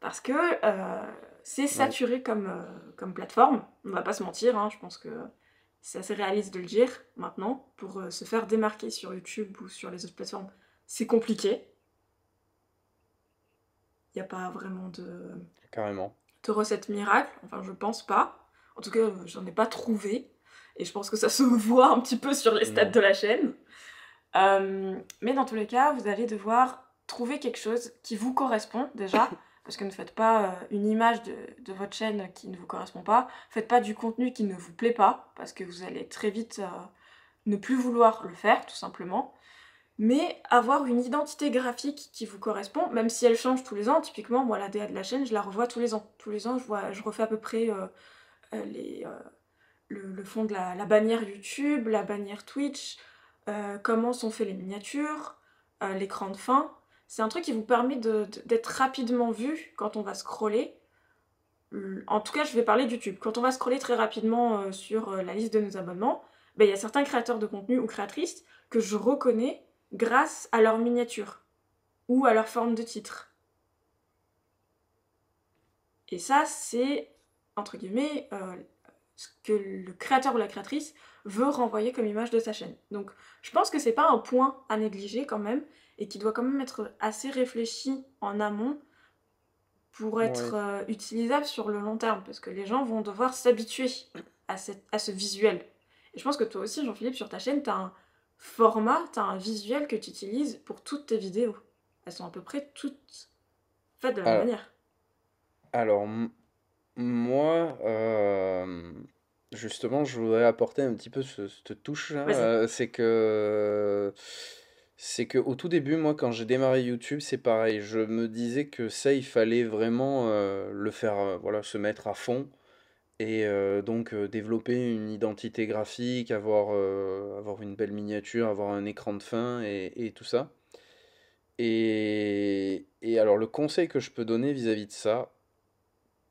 parce que euh, c'est saturé comme, comme plateforme, on va pas se mentir, hein, je pense que c'est assez réaliste de le dire maintenant. Pour se faire démarquer sur YouTube ou sur les autres plateformes, c'est compliqué. Il n'y a pas vraiment de. Carrément. De recette miracle, enfin je pense pas. En tout cas, j'en ai pas trouvé. Et je pense que ça se voit un petit peu sur les stats mm. de la chaîne. Euh, mais dans tous les cas, vous allez devoir trouver quelque chose qui vous correspond déjà. parce que ne faites pas euh, une image de, votre chaîne qui ne vous correspond pas, faites pas du contenu qui ne vous plaît pas, parce que vous allez très vite euh, ne plus vouloir le faire, tout simplement. Mais avoir une identité graphique qui vous correspond, même si elle change tous les ans, typiquement, moi, la DA de la chaîne, je la revois tous les ans. Tous les ans, je, refais à peu près les, le, fond de la, bannière YouTube, la bannière Twitch, euh, comment sont faites les miniatures, euh, l'écran de fin. C'est un truc qui vous permet d'être rapidement vu quand on va scroller. En tout cas, je vais parler de YouTube. Quand on va scroller très rapidement euh, sur la liste de nos abonnements, ben, il y a certains créateurs de contenu ou créatrices que je reconnais grâce à leur miniature ou à leur forme de titre. Et ça, c'est, entre guillemets, que le créateur ou la créatrice veut renvoyer comme image de sa chaîne. Donc je pense que c'est pas un point à négliger quand même et qui doit quand même être assez réfléchi en amont pour être euh, utilisable sur le long terme parce que les gens vont devoir s'habituer à, à ce visuel. Et je pense que toi aussi Jean-Philippe sur ta chaîne, tu as un format, tu as un visuel que tu utilises pour toutes tes vidéos. Elles sont à peu près toutes faites de la même manière. Alors moi, euh, justement, je voudrais apporter un petit peu cette touche euh, c'est que c'est que au tout début, moi, quand j'ai démarré YouTube, c'est pareil. Je me disais que ça, il fallait vraiment euh, le faire, voilà, se mettre à fond et donc développer une identité graphique, avoir, avoir une belle miniature, avoir un écran de fin et, tout ça. et alors, le conseil que je peux donner vis-à-vis de ça,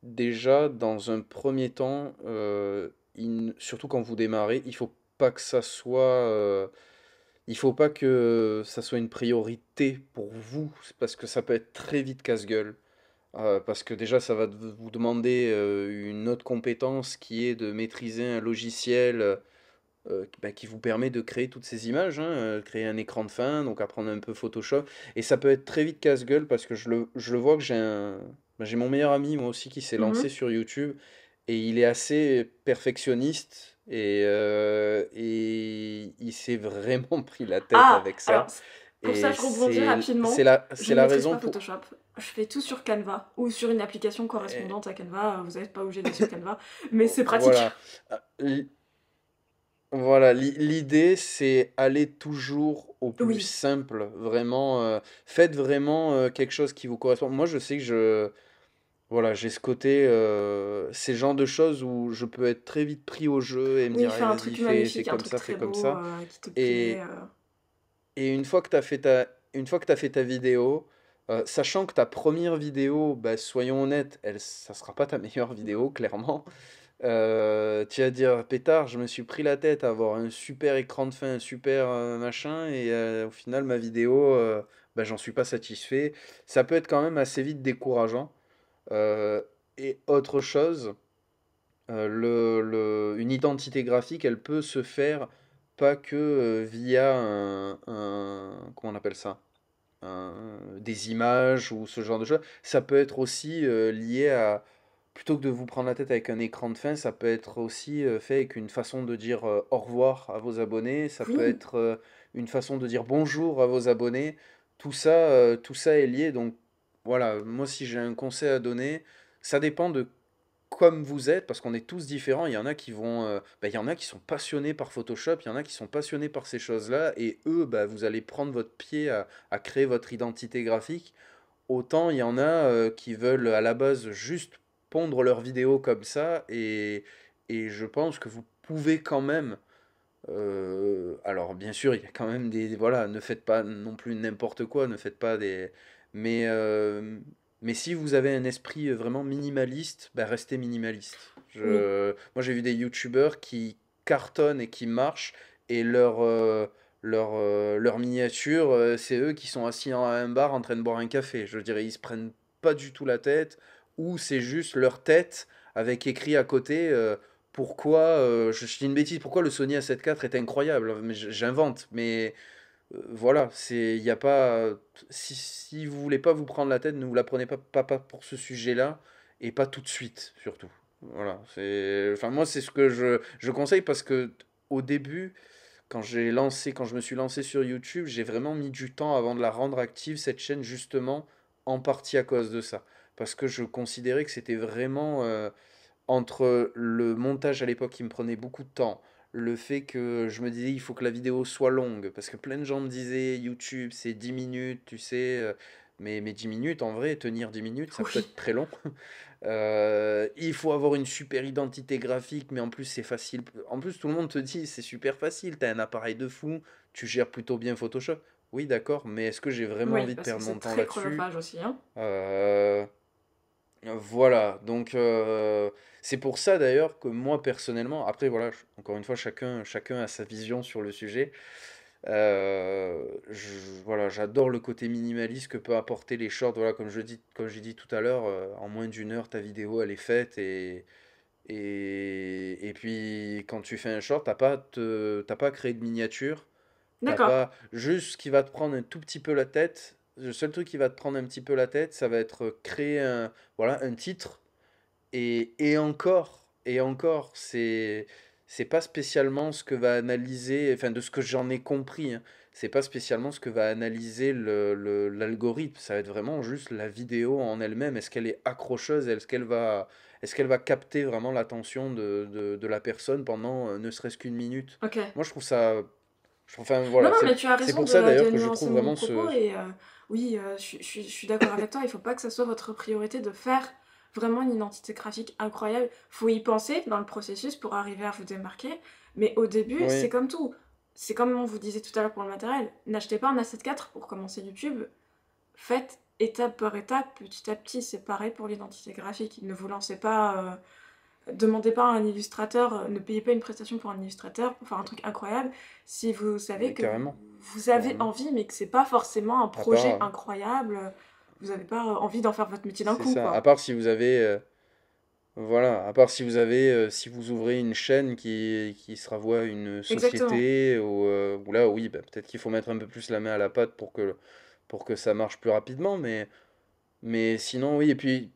déjà, dans un premier temps, euh, surtout quand vous démarrez, il faut pas que ça soit, euh, il faut pas que ça soit une priorité pour vous, parce que ça peut être très vite casse-gueule. Euh, parce que déjà, ça va vous demander une autre compétence qui est de maîtriser un logiciel bah, qui vous permet de créer toutes ces images, hein, créer un écran de fin, donc apprendre un peu Photoshop. Et ça peut être très vite casse-gueule parce que je le, je le vois que j'ai un, bah, j'ai mon meilleur ami, moi aussi, qui s'est mhm. lancé sur YouTube et il est assez perfectionniste et, euh, et il s'est vraiment pris la tête ah, avec ça. pour ça, je rapidement. C'est la, c'est la raison pas Photoshop. Je fais tout sur Canva ou sur une application correspondante eh. à Canva. Vous n'êtes pas obligé faire sur Canva, mais c'est pratique. Ah, voilà, l'idée, c'est aller toujours au plus simple, vraiment. Euh, faites vraiment euh, quelque chose qui vous correspond. Moi, je sais que je, voilà, j'ai ce côté, euh, ces genres de choses où je peux être très vite pris au jeu et me dire, eh, c'est comme ça, c'est comme ça. Et- une fois que tu as fait ta, une fois que as fait ta vidéo, sachant que ta première vidéo, bah, soyons honnêtes, elle, ça sera pas ta meilleure vidéo, clairement. Euh, tu vas dire, pétard, je me suis pris la tête à avoir un super écran de fin, un super euh, machin, et euh, au final, ma vidéo, bah, j'en suis pas satisfait. Ça peut être quand même assez vite décourageant. et autre chose, le, une identité graphique, elle peut se faire pas que via un, Comment on appelle ça Des images ou ce genre de choses. Ça peut être aussi lié à plutôt que de vous prendre la tête avec un écran de fin, ça peut être aussi euh, fait avec une façon de dire euh, au revoir à vos abonnés, ça peut être euh, une façon de dire bonjour à vos abonnés. Tout ça, tout ça est lié. Donc voilà, moi si j'ai un conseil à donner, ça dépend de comme vous êtes, parce qu'on est tous différents. Il y en a qui vont, ben, il y en a qui sont passionnés par Photoshop, il y en a qui sont passionnés par ces choses-là, et eux, ben, vous allez prendre votre pied à, créer votre identité graphique. Autant il y en a qui veulent à la base juste pondre leurs vidéos comme ça. Et, et je pense que vous pouvez quand même euh, alors bien sûr, il y a quand même des, voilà, ne faites pas non plus n'importe quoi, ne faites pas des, mais euh, mais si vous avez un esprit vraiment minimaliste, ben restez minimaliste. Je, Moi j'ai vu des youtubeurs qui cartonnent et qui marchent et leur euh, leur, leur miniature, c'est eux qui sont assis à un bar en train de boire un café. Je dirais, ils se prennent pas du tout la tête ou c'est juste leur tête avec écrit à côté euh, pourquoi, euh, je, suis dis une bêtise, pourquoi le Sony A7 IV est incroyable hein, J'invente, mais euh, voilà, c'est il n'y a pas. Si, si vous voulez pas vous prendre la tête, ne vous la prenez pas, pas, pas pour ce sujet-là, et pas tout de suite, surtout. Voilà, c'est. Enfin, moi, c'est ce que je, je conseille parce que au début, quand j'ai lancé, quand je me suis lancé sur YouTube, j'ai vraiment mis du temps avant de la rendre active cette chaîne justement en partie à cause de ça parce que je considérais que c'était vraiment euh, entre le montage à l'époque qui me prenait beaucoup de temps, le fait que je me disais il faut que la vidéo soit longue, parce que plein de gens me disaient YouTube c'est 10 minutes, tu sais, euh, mais, mais 10 minutes en vrai, tenir 10 minutes ça peut être très long. Euh, il faut avoir une super identité graphique, mais en plus c'est facile. En plus tout le monde te dit c'est super facile, t'as un appareil de fou, tu gères plutôt bien Photoshop. Oui d'accord, mais est-ce que j'ai vraiment envie de perdre mon temps là-dessus aussi. Hein. Euh... Voilà, donc euh, c'est pour ça d'ailleurs que moi personnellement, après voilà, encore une fois, chacun, chacun a sa vision sur le sujet. Euh, voilà, j'adore le côté minimaliste que peut apporter les shorts. Voilà, comme je dis, comme j'ai dit tout à l'heure, euh, en moins d'une heure, ta vidéo elle est faite et et, puis quand tu fais un short, t'as pas te, t'as pas créé de miniature. D'accord. juste ce qui va te prendre un tout petit peu la tête le seul truc qui va te prendre un petit peu la tête, ça va être euh, créer un, voilà, un titre. Et, et encore, et encore, c'est c'est pas spécialement ce que va analyser, enfin de ce que j'en ai compris, hein. c'est pas spécialement ce que va analyser l'algorithme, le, ça va être vraiment juste la vidéo en elle-même, est-ce qu'elle est accrocheuse, est-ce qu'elle va, est qu'elle va capter vraiment l'attention de, de, la personne pendant euh, ne serait-ce qu'une minute. Moi je trouve ça... Je trouve, enfin, voilà, c'est pour ça d'ailleurs que je trouve vraiment ce oui, euh, je, suis d'accord avec toi, il ne faut pas que ça soit votre priorité de faire vraiment une identité graphique incroyable. Il faut y penser dans le processus pour arriver à vous démarquer. Mais au début, c'est comme tout. C'est comme on vous disait tout à l'heure pour le matériel. N'achetez pas un A7 IV pour commencer YouTube. Faites étape par étape, petit à petit. C'est pareil pour l'identité graphique. Ne vous lancez pas... Euh, demandez pas à un illustrateur, euh, ne payez pas une prestation pour un illustrateur pour faire un truc incroyable si vous savez que vous avez envie mais que c'est pas forcément un projet euh, incroyable, vous n'avez pas euh, envie d'en faire votre métier d'un coup. À part si vous avez voilà, à part si vous avez si vous ouvrez une chaîne qui qui se ravoie une société ou, là oui, bah, peut-être qu'il faut mettre un peu plus la main à la pâte pour que pour que ça marche plus rapidement mais mais sinon oui et puis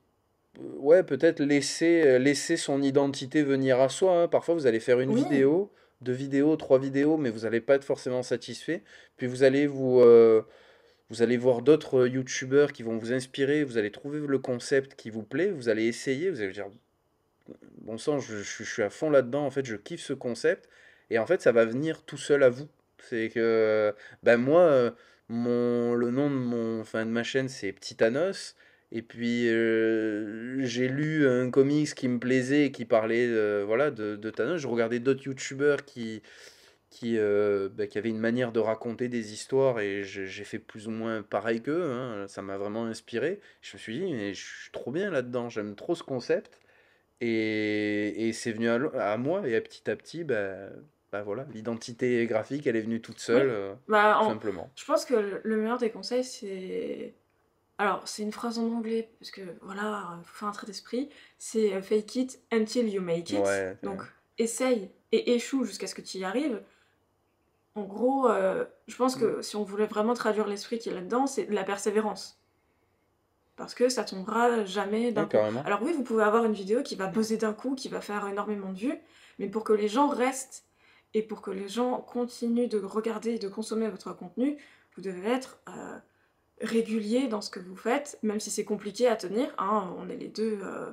euh, ouais, peut-être laisser, euh, laisser son identité venir à soi. Hein. Parfois, vous allez faire une vidéo, deux vidéos, trois vidéos, mais vous n'allez pas être forcément satisfait. Puis vous allez vous... Euh, vous allez voir d'autres youtubeurs qui vont vous inspirer, vous allez trouver le concept qui vous plaît, vous allez essayer, vous allez dire bon sang, je, suis à fond là-dedans, en fait, je kiffe ce concept, et en fait, ça va venir tout seul à vous. C'est que, ben moi, mon, le nom de, mon, de ma chaîne, c'est Petit et puis euh, j'ai lu un comics qui me plaisait et qui parlait voilà, de, de Thanos. Je regardais d'autres youtubeurs qui, qui, euh, bah, qui avaient une manière de raconter des histoires et j'ai fait plus ou moins pareil qu'eux. Hein. Ça m'a vraiment inspiré. Je me suis dit, mais je suis trop bien là-dedans, j'aime trop ce concept. Et, et c'est venu à, moi et à petit à petit, ben voilà, l'identité graphique, elle est venue toute seule, euh, simplement. Je pense que le meilleur des conseils, c'est alors, c'est une phrase en anglais, parce que voilà, faut faire un trait d'esprit. C'est euh, fake it until you make it. Donc, essaye et échoue jusqu'à ce que tu y arrives. En gros, euh, je pense que si on voulait vraiment traduire l'esprit qui est là-dedans, c'est de la persévérance. Parce que ça tombera jamais d'un coup. Alors oui, vous pouvez avoir une vidéo qui va poser d'un coup, qui va faire énormément de vues, mais pour que les gens restent et pour que les gens continuent de regarder et de consommer votre contenu, vous devez être euh, régulier dans ce que vous faites, même si c'est compliqué à tenir. Hein, on est les deux euh,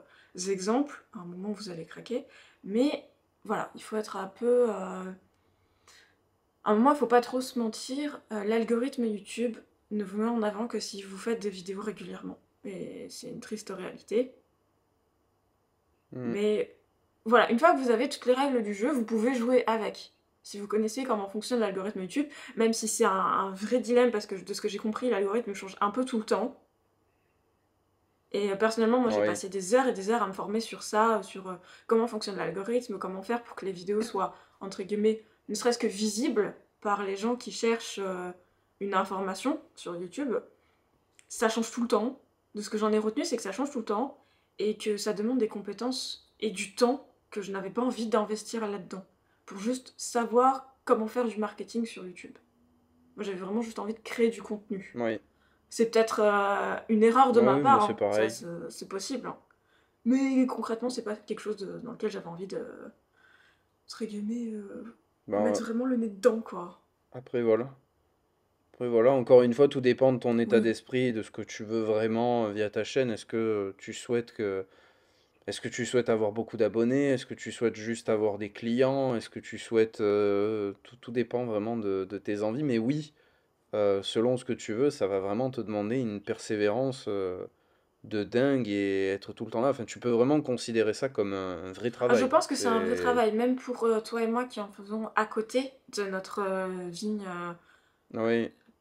exemples, à un moment vous allez craquer, mais voilà, il faut être un peu... À euh, un moment, il faut pas trop se mentir, euh, l'algorithme YouTube ne vous met en avant que si vous faites des vidéos régulièrement. Et c'est une triste réalité. Hmm. Mais voilà, une fois que vous avez toutes les règles du jeu, vous pouvez jouer avec. Si vous connaissez comment fonctionne l'algorithme YouTube, même si c'est un, vrai dilemme parce que de ce que j'ai compris, l'algorithme change un peu tout le temps. Et euh, personnellement, moi j'ai passé des heures et des heures à me former sur ça, sur euh, comment fonctionne l'algorithme, comment faire pour que les vidéos soient, entre guillemets, ne serait-ce que visibles par les gens qui cherchent euh, une information sur YouTube. Ça change tout le temps. De ce que j'en ai retenu, c'est que ça change tout le temps et que ça demande des compétences et du temps que je n'avais pas envie d'investir là-dedans pour juste savoir comment faire du marketing sur YouTube. Moi, j'avais vraiment juste envie de créer du contenu. Oui. C'est peut-être euh, une erreur de ma part. C'est hein. possible. Hein. Mais concrètement, c'est pas quelque chose dans lequel j'avais envie de. se régaler. Euh, bah, mettre vraiment le nez dedans, quoi. Après, voilà. Après, voilà. Encore une fois, tout dépend de ton état d'esprit, de ce que tu veux vraiment euh, via ta chaîne. Est-ce que tu souhaites que est-ce que tu souhaites avoir beaucoup d'abonnés Est-ce que tu souhaites juste avoir des clients Est-ce que tu souhaites... Euh, tout, tout, dépend vraiment de, de, tes envies. Mais oui, euh, selon ce que tu veux, ça va vraiment te demander une persévérance euh, de dingue et être tout le temps là. Enfin, tu peux vraiment considérer ça comme un, vrai ah, travail. je pense que c'est un vrai travail, même pour toi et moi qui en faisons à côté de notre vigne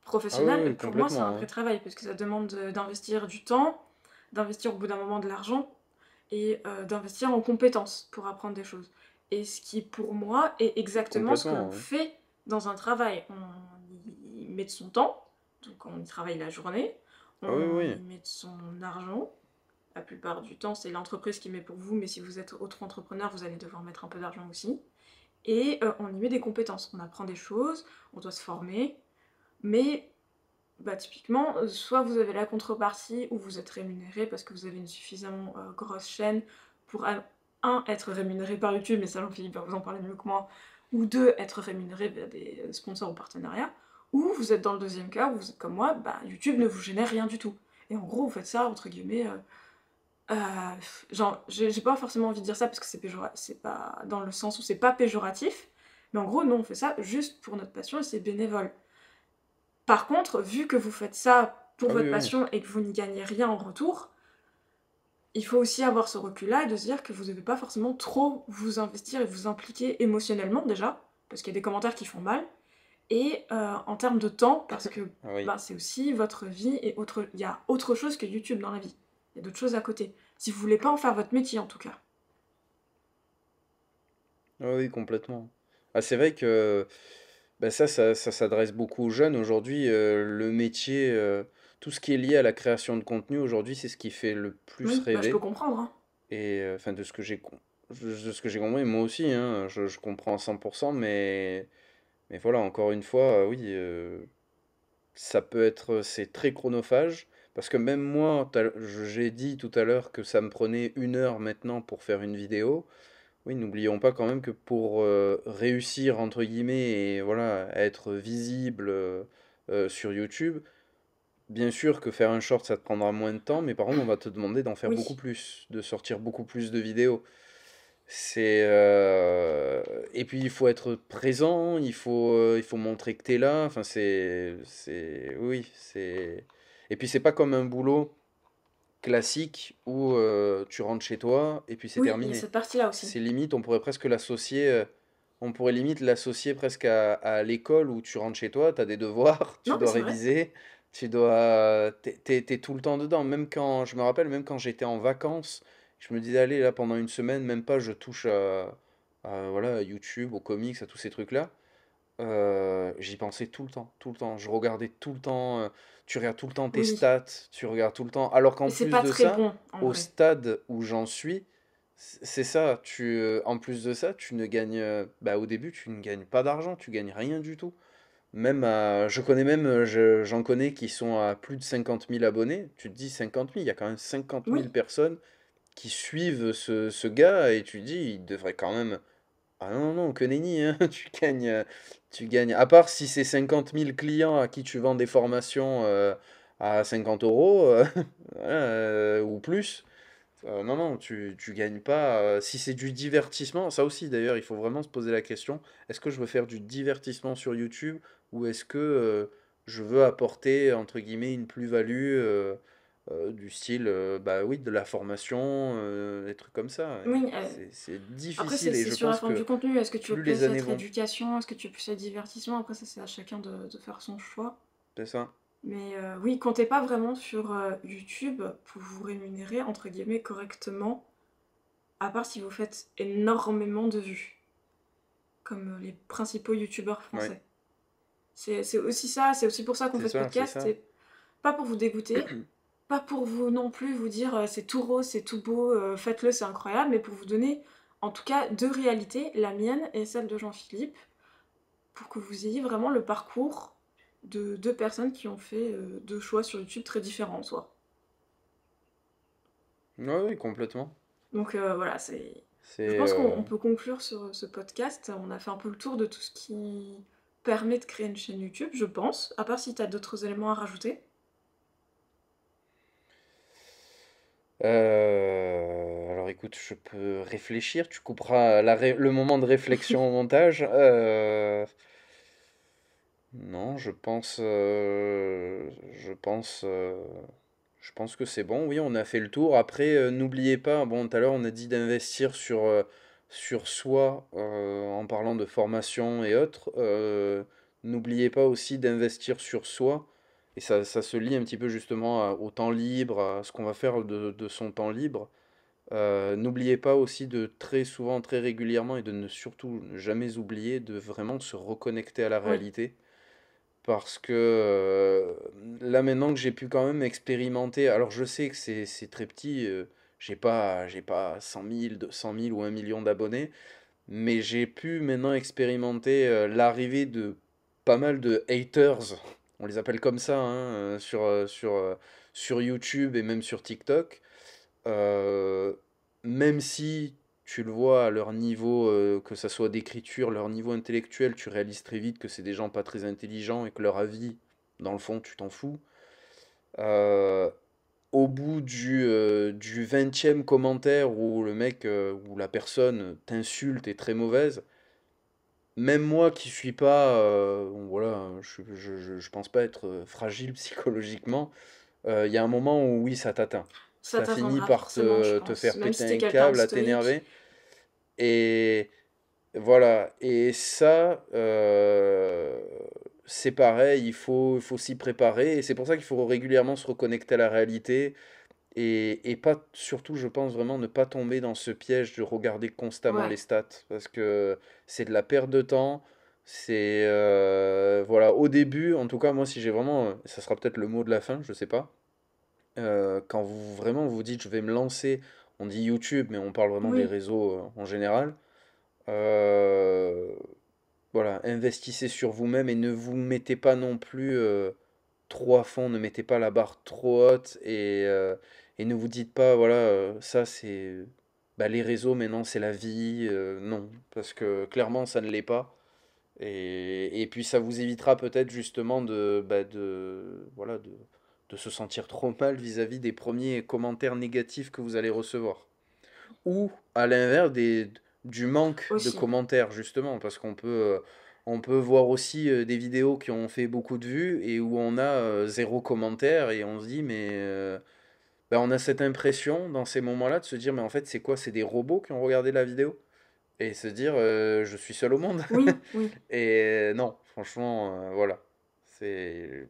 professionnelle. Ah pour moi, c'est un vrai travail parce que ça demande d'investir du temps, d'investir au bout d'un moment de l'argent et euh, d'investir en compétences pour apprendre des choses. Et ce qui, pour moi, est exactement ce qu'on fait dans un travail. On y met de son temps, donc on y travaille la journée, ah on y met de son argent. La plupart du temps, c'est l'entreprise qui met pour vous, mais si vous êtes autre entrepreneur, vous allez devoir mettre un peu d'argent aussi. Et euh, on y met des compétences, on apprend des choses, on doit se former, mais bah, typiquement, euh, soit vous avez la contrepartie où vous êtes rémunéré parce que vous avez une suffisamment euh, grosse chaîne pour, ah, un, être rémunéré par YouTube, mais ça Jean-Philippe vous en parler mieux que moi, ou deux, être rémunéré via des euh, sponsors ou partenariats, ou vous êtes dans le deuxième cas où vous êtes comme moi, bah, YouTube ne vous génère rien du tout. Et en gros, vous faites ça, entre guillemets, genre, j'ai pas forcément envie de dire ça parce que c'est c'est pas dans le sens où c'est pas péjoratif, mais en gros, nous on fait ça juste pour notre passion et c'est bénévole. Par contre, vu que vous faites ça pour ah votre passion et que vous n'y gagnez rien en retour, il faut aussi avoir ce recul-là et de se dire que vous ne pas forcément trop vous investir et vous impliquer émotionnellement déjà, parce qu'il y a des commentaires qui font mal, et euh, en termes de temps, parce que ah bah, c'est aussi votre vie et il y a autre chose que YouTube dans la vie. Il y a d'autres choses à côté. Si vous voulez pas en faire votre métier en tout cas. Ah oui, complètement. c'est vrai que bah, ça, ça, ça s'adresse beaucoup aux jeunes. Aujourd'hui, euh, le métier, euh, tout ce qui est lié à la création de contenu, aujourd'hui, c'est ce qui fait le plus bah, rêver. je peux comprendre. Hein. Et euh, enfin, de ce que j'ai de ce que j'ai compris, moi aussi, hein, je, comprends à 100%, mais, mais voilà, encore une fois, oui, ça peut être, c'est très chronophage, parce que même moi, j'ai dit tout à l'heure que ça me prenait une heure maintenant pour faire une vidéo, oui, n'oublions pas quand même que pour euh, réussir entre guillemets et voilà, être visible euh, euh, sur YouTube, bien sûr que faire un short ça te prendra moins de temps, mais par contre on va te demander d'en faire beaucoup plus, de sortir beaucoup plus de vidéos. C'est et puis il faut être présent, il faut il faut montrer que tu es là. Enfin c'est c'est oui c'est et puis c'est pas comme un boulot classique où euh, tu rentres chez toi et puis c'est terminé. cette partie-là aussi. C'est limite, on pourrait presque l'associer, euh, on pourrait limite l'associer presque à, l'école où tu rentres chez toi, tu as des devoirs, tu dois réviser, tu dois. T'es es, tout le temps dedans. Même quand, je me rappelle, même quand j'étais en vacances, je me disais, allez, là pendant une semaine, même pas, je touche à, voilà, à YouTube, aux comics, à tous ces trucs-là. Euh, j'y pensais tout le temps, tout le temps. Je regardais tout le temps, euh, tu regardes tout le temps tes stats, tu regardes tout le temps. Alors qu'en plus de ça, au stade où j'en suis, c'est ça, tu, euh, en plus de ça, tu ne gagnes, bah, au début, tu ne gagnes pas d'argent, tu gagnes rien du tout. Même, je connais même, j'en connais qui sont à plus de 50 000 abonnés. Tu te dis 50 000, il y a quand même 50 000 personnes qui suivent ce, ce, gars et tu dis, il devrait quand même ah non, non, que nenni, hein, tu gagnes, euh, tu gagnes. À part si c'est 50 000 clients à qui tu vends des formations euh, à 50 euros euh, ou plus, non, non, tu, tu gagnes pas. si c'est du divertissement, ça aussi d'ailleurs, il faut vraiment se poser la question, est-ce que je veux faire du divertissement sur YouTube ou est-ce que je veux apporter, entre guillemets, une plus-value euh, du style, euh, bah oui, de la formation, euh, des trucs comme ça. c'est difficile. Après, c'est sur la forme du contenu. Est-ce que tu veux plus être éducation Est-ce que tu veux plus être divertissement Après, ça, c'est à chacun de, de, faire son choix. C'est ça. Mais oui, comptez pas vraiment sur YouTube pour vous rémunérer, entre guillemets, correctement, à part si vous faites énormément de vues, comme les principaux YouTubeurs français. C'est aussi ça, c'est aussi pour ça qu'on fait ce podcast. C'est pas pour vous dégoûter, pas pour vous non plus vous dire euh, c'est tout rose, c'est tout beau, euh, faites-le, c'est incroyable, mais pour vous donner en tout cas deux réalités, la mienne et celle de Jean-Philippe, pour que vous ayez vraiment le parcours de deux personnes qui ont fait euh, deux choix sur YouTube très différents en soi. Oui, complètement. Donc voilà, c'est. Je pense qu'on peut conclure sur ce podcast. On a fait un peu le tour de tout ce qui permet de créer une chaîne YouTube, je pense, à part si tu as d'autres éléments à rajouter. Euh, alors écoute, je peux réfléchir, tu couperas le moment de réflexion au montage. Euh, non, je pense, euh, je pense, je pense que c'est bon. Oui, on a fait le tour. Après, n'oubliez pas, bon, tout à l'heure, on a dit d'investir sur, sur soi en parlant de formation et autres. n'oubliez pas aussi d'investir sur soi et ça, se lie un petit peu justement au temps libre, à ce qu'on va faire de, son temps libre. Euh, n'oubliez pas aussi de très souvent, très régulièrement et de ne surtout jamais oublier de vraiment se reconnecter à la réalité. Parce que euh, là maintenant que j'ai pu quand même expérimenter, alors je sais que c'est très petit, je euh, j'ai pas, pas 100 000, 200 000 ou 1 million d'abonnés, mais j'ai pu maintenant expérimenter l'arrivée de pas mal de haters on les appelle comme ça hein, euh, sur, euh, sur, euh, sur YouTube et même sur TikTok, même si tu le vois à leur niveau, que ce soit d'écriture, leur niveau intellectuel, tu réalises très vite que c'est des gens pas très intelligents et que leur avis, dans le fond, tu t'en fous. au bout du, du 20e commentaire où le mec ou la personne t'insulte et très mauvaise, même moi qui suis pas, euh, voilà, je, je, je, pense pas être euh, fragile psychologiquement, euh, il y a un moment où oui, ça t'atteint. Ça, finit par te, te faire péter un câble, à t'énerver. Et voilà, et ça, c'est pareil, il faut, il faut s'y préparer. Et c'est pour ça qu'il faut régulièrement se reconnecter à la réalité, et, et, pas, surtout, je pense vraiment ne pas tomber dans ce piège de regarder constamment les stats. Parce que c'est de la perte de temps. C'est. Euh, voilà, au début, en tout cas, moi, si j'ai vraiment. Ça sera peut-être le mot de la fin, je sais pas. Euh, quand vous vraiment vous dites je vais me lancer, on dit YouTube, mais on parle vraiment des réseaux euh, en général. voilà, investissez sur vous-même et ne vous mettez pas non plus trop à fond, ne mettez pas la barre trop haute et, euh, ne vous dites pas, voilà, euh, ça c'est bah, les réseaux, mais non, c'est la vie. Euh, non, parce que clairement, ça ne l'est pas. Et, puis ça vous évitera peut-être justement de, bah, voilà, de, se sentir trop mal vis-à-vis des premiers commentaires négatifs que vous allez recevoir. Ou à l'inverse, du manque de commentaires, justement, parce qu'on peut... On peut voir aussi euh, des vidéos qui ont fait beaucoup de vues et où on a euh, zéro commentaire et on se dit mais euh, ben, on a cette impression dans ces moments-là de se dire mais en fait c'est quoi c'est des robots qui ont regardé la vidéo et se dire je suis seul au monde. Oui, oui. et non franchement voilà c'est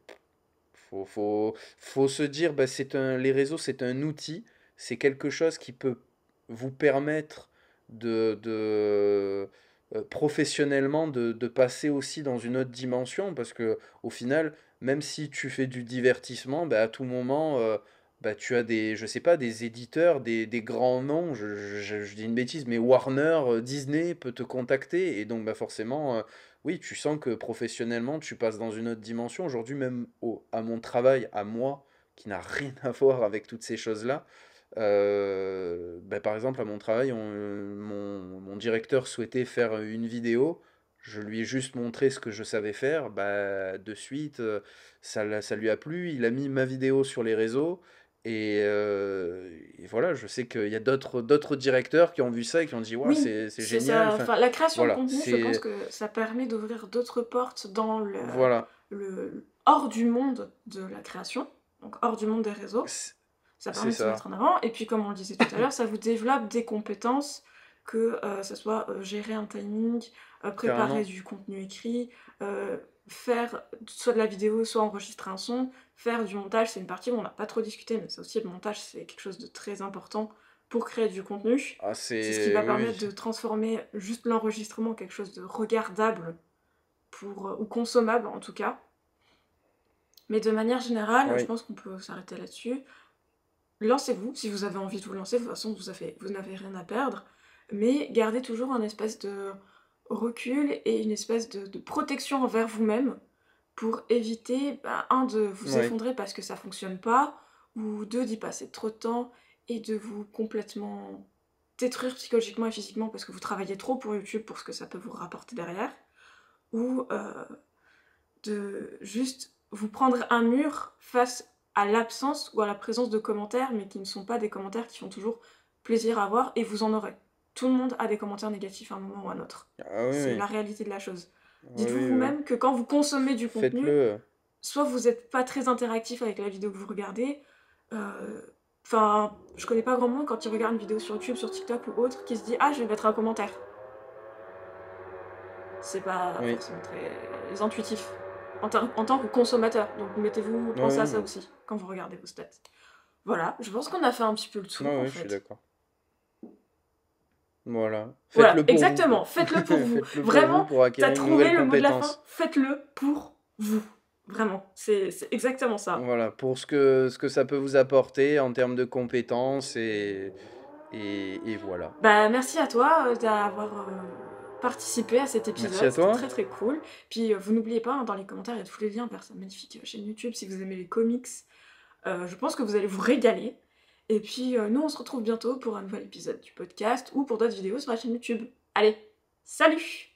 faut, faut, faut se dire ben, c'est un les réseaux c'est un outil c'est quelque chose qui peut vous permettre de, de euh, professionnellement de, passer aussi dans une autre dimension parce que au final même si tu fais du divertissement bah, à tout moment euh, bah, tu as des je sais pas des éditeurs des, grands noms je, dis une bêtise mais Warner euh, Disney peut te contacter et donc bah forcément oui tu sens que professionnellement tu passes dans une autre dimension aujourd'hui même à mon travail à moi qui n'a rien à voir avec toutes ces choses là euh, ben, par exemple, à mon travail, euh, mon, directeur souhaitait faire une vidéo. Je lui ai juste montré ce que je savais faire. Bah, de suite, euh, ça, ça lui a plu. Il a mis ma vidéo sur les réseaux. Et, voilà, je sais qu'il y a d'autres directeurs qui ont vu ça et qui ont dit c'est génial. la création de contenu, je pense que ça permet d'ouvrir d'autres portes dans le, le, hors du monde de la création, donc hors du monde des réseaux ça permet de se mettre en avant. Et puis, comme on le disait tout à l'heure, ça vous développe des compétences, que ce euh, soit euh, gérer un timing, euh, préparer du contenu écrit, faire soit de la vidéo, soit enregistrer un son, faire du montage, c'est une partie où on n'a pas trop discuté, mais ça aussi, le montage, c'est quelque chose de très important pour créer du contenu. Ah, c'est ce qui va permettre de transformer juste l'enregistrement en quelque chose de regardable pour, ou consommable en tout cas. Mais de manière générale, je pense qu'on peut s'arrêter là-dessus lancez-vous si vous avez envie de vous lancer, de toute façon vous, n'avez rien à perdre, mais gardez toujours un espèce de recul et une espèce de, protection envers vous-même pour éviter, bah, un, de vous effondrer parce que ça fonctionne pas, ou deux, d'y passer trop de temps et de vous complètement détruire psychologiquement et physiquement parce que vous travaillez trop pour YouTube pour ce que ça peut vous rapporter derrière, ou euh, de juste vous prendre un mur face à l'absence ou à la présence de commentaires, mais qui ne sont pas des commentaires qui font toujours plaisir à voir, et vous en aurez. Tout le monde a des commentaires négatifs à un moment ou à un autre. Ah c'est la réalité de la chose. Ah Dites-vous vous-même que quand vous consommez du contenu, soit vous n'êtes pas très interactif avec la vidéo que vous regardez, euh, enfin, je connais pas grand monde quand il regarde une vidéo sur YouTube, sur TikTok ou autre, qui se dit Ah, je vais mettre un commentaire. C'est pas forcément très intuitif en, tant que consommateur. Donc mettez-vous, pensez à ça aussi quand vous regardez vos stats. Voilà, je pense qu'on a fait un petit peu le tour. Non, oui, je suis d'accord. Voilà. Faites pour exactement. Faites-le pour vous. Vraiment, pour as trouvé le mot de la fin. Faites-le pour vous. Vraiment, c'est, exactement ça. Voilà, pour ce que, ce que ça peut vous apporter en termes de compétences et, et, et voilà. Bah, merci à toi euh, d'avoir euh, participer à cet épisode. c'est très très cool. Puis euh, vous n'oubliez pas, hein, dans les commentaires, il y a tous les liens vers sa magnifique euh, chaîne YouTube si vous aimez les comics. Euh, je pense que vous allez vous régaler. Et puis nous, on se retrouve bientôt pour un nouvel épisode du podcast ou pour d'autres vidéos sur la chaîne YouTube. Allez, salut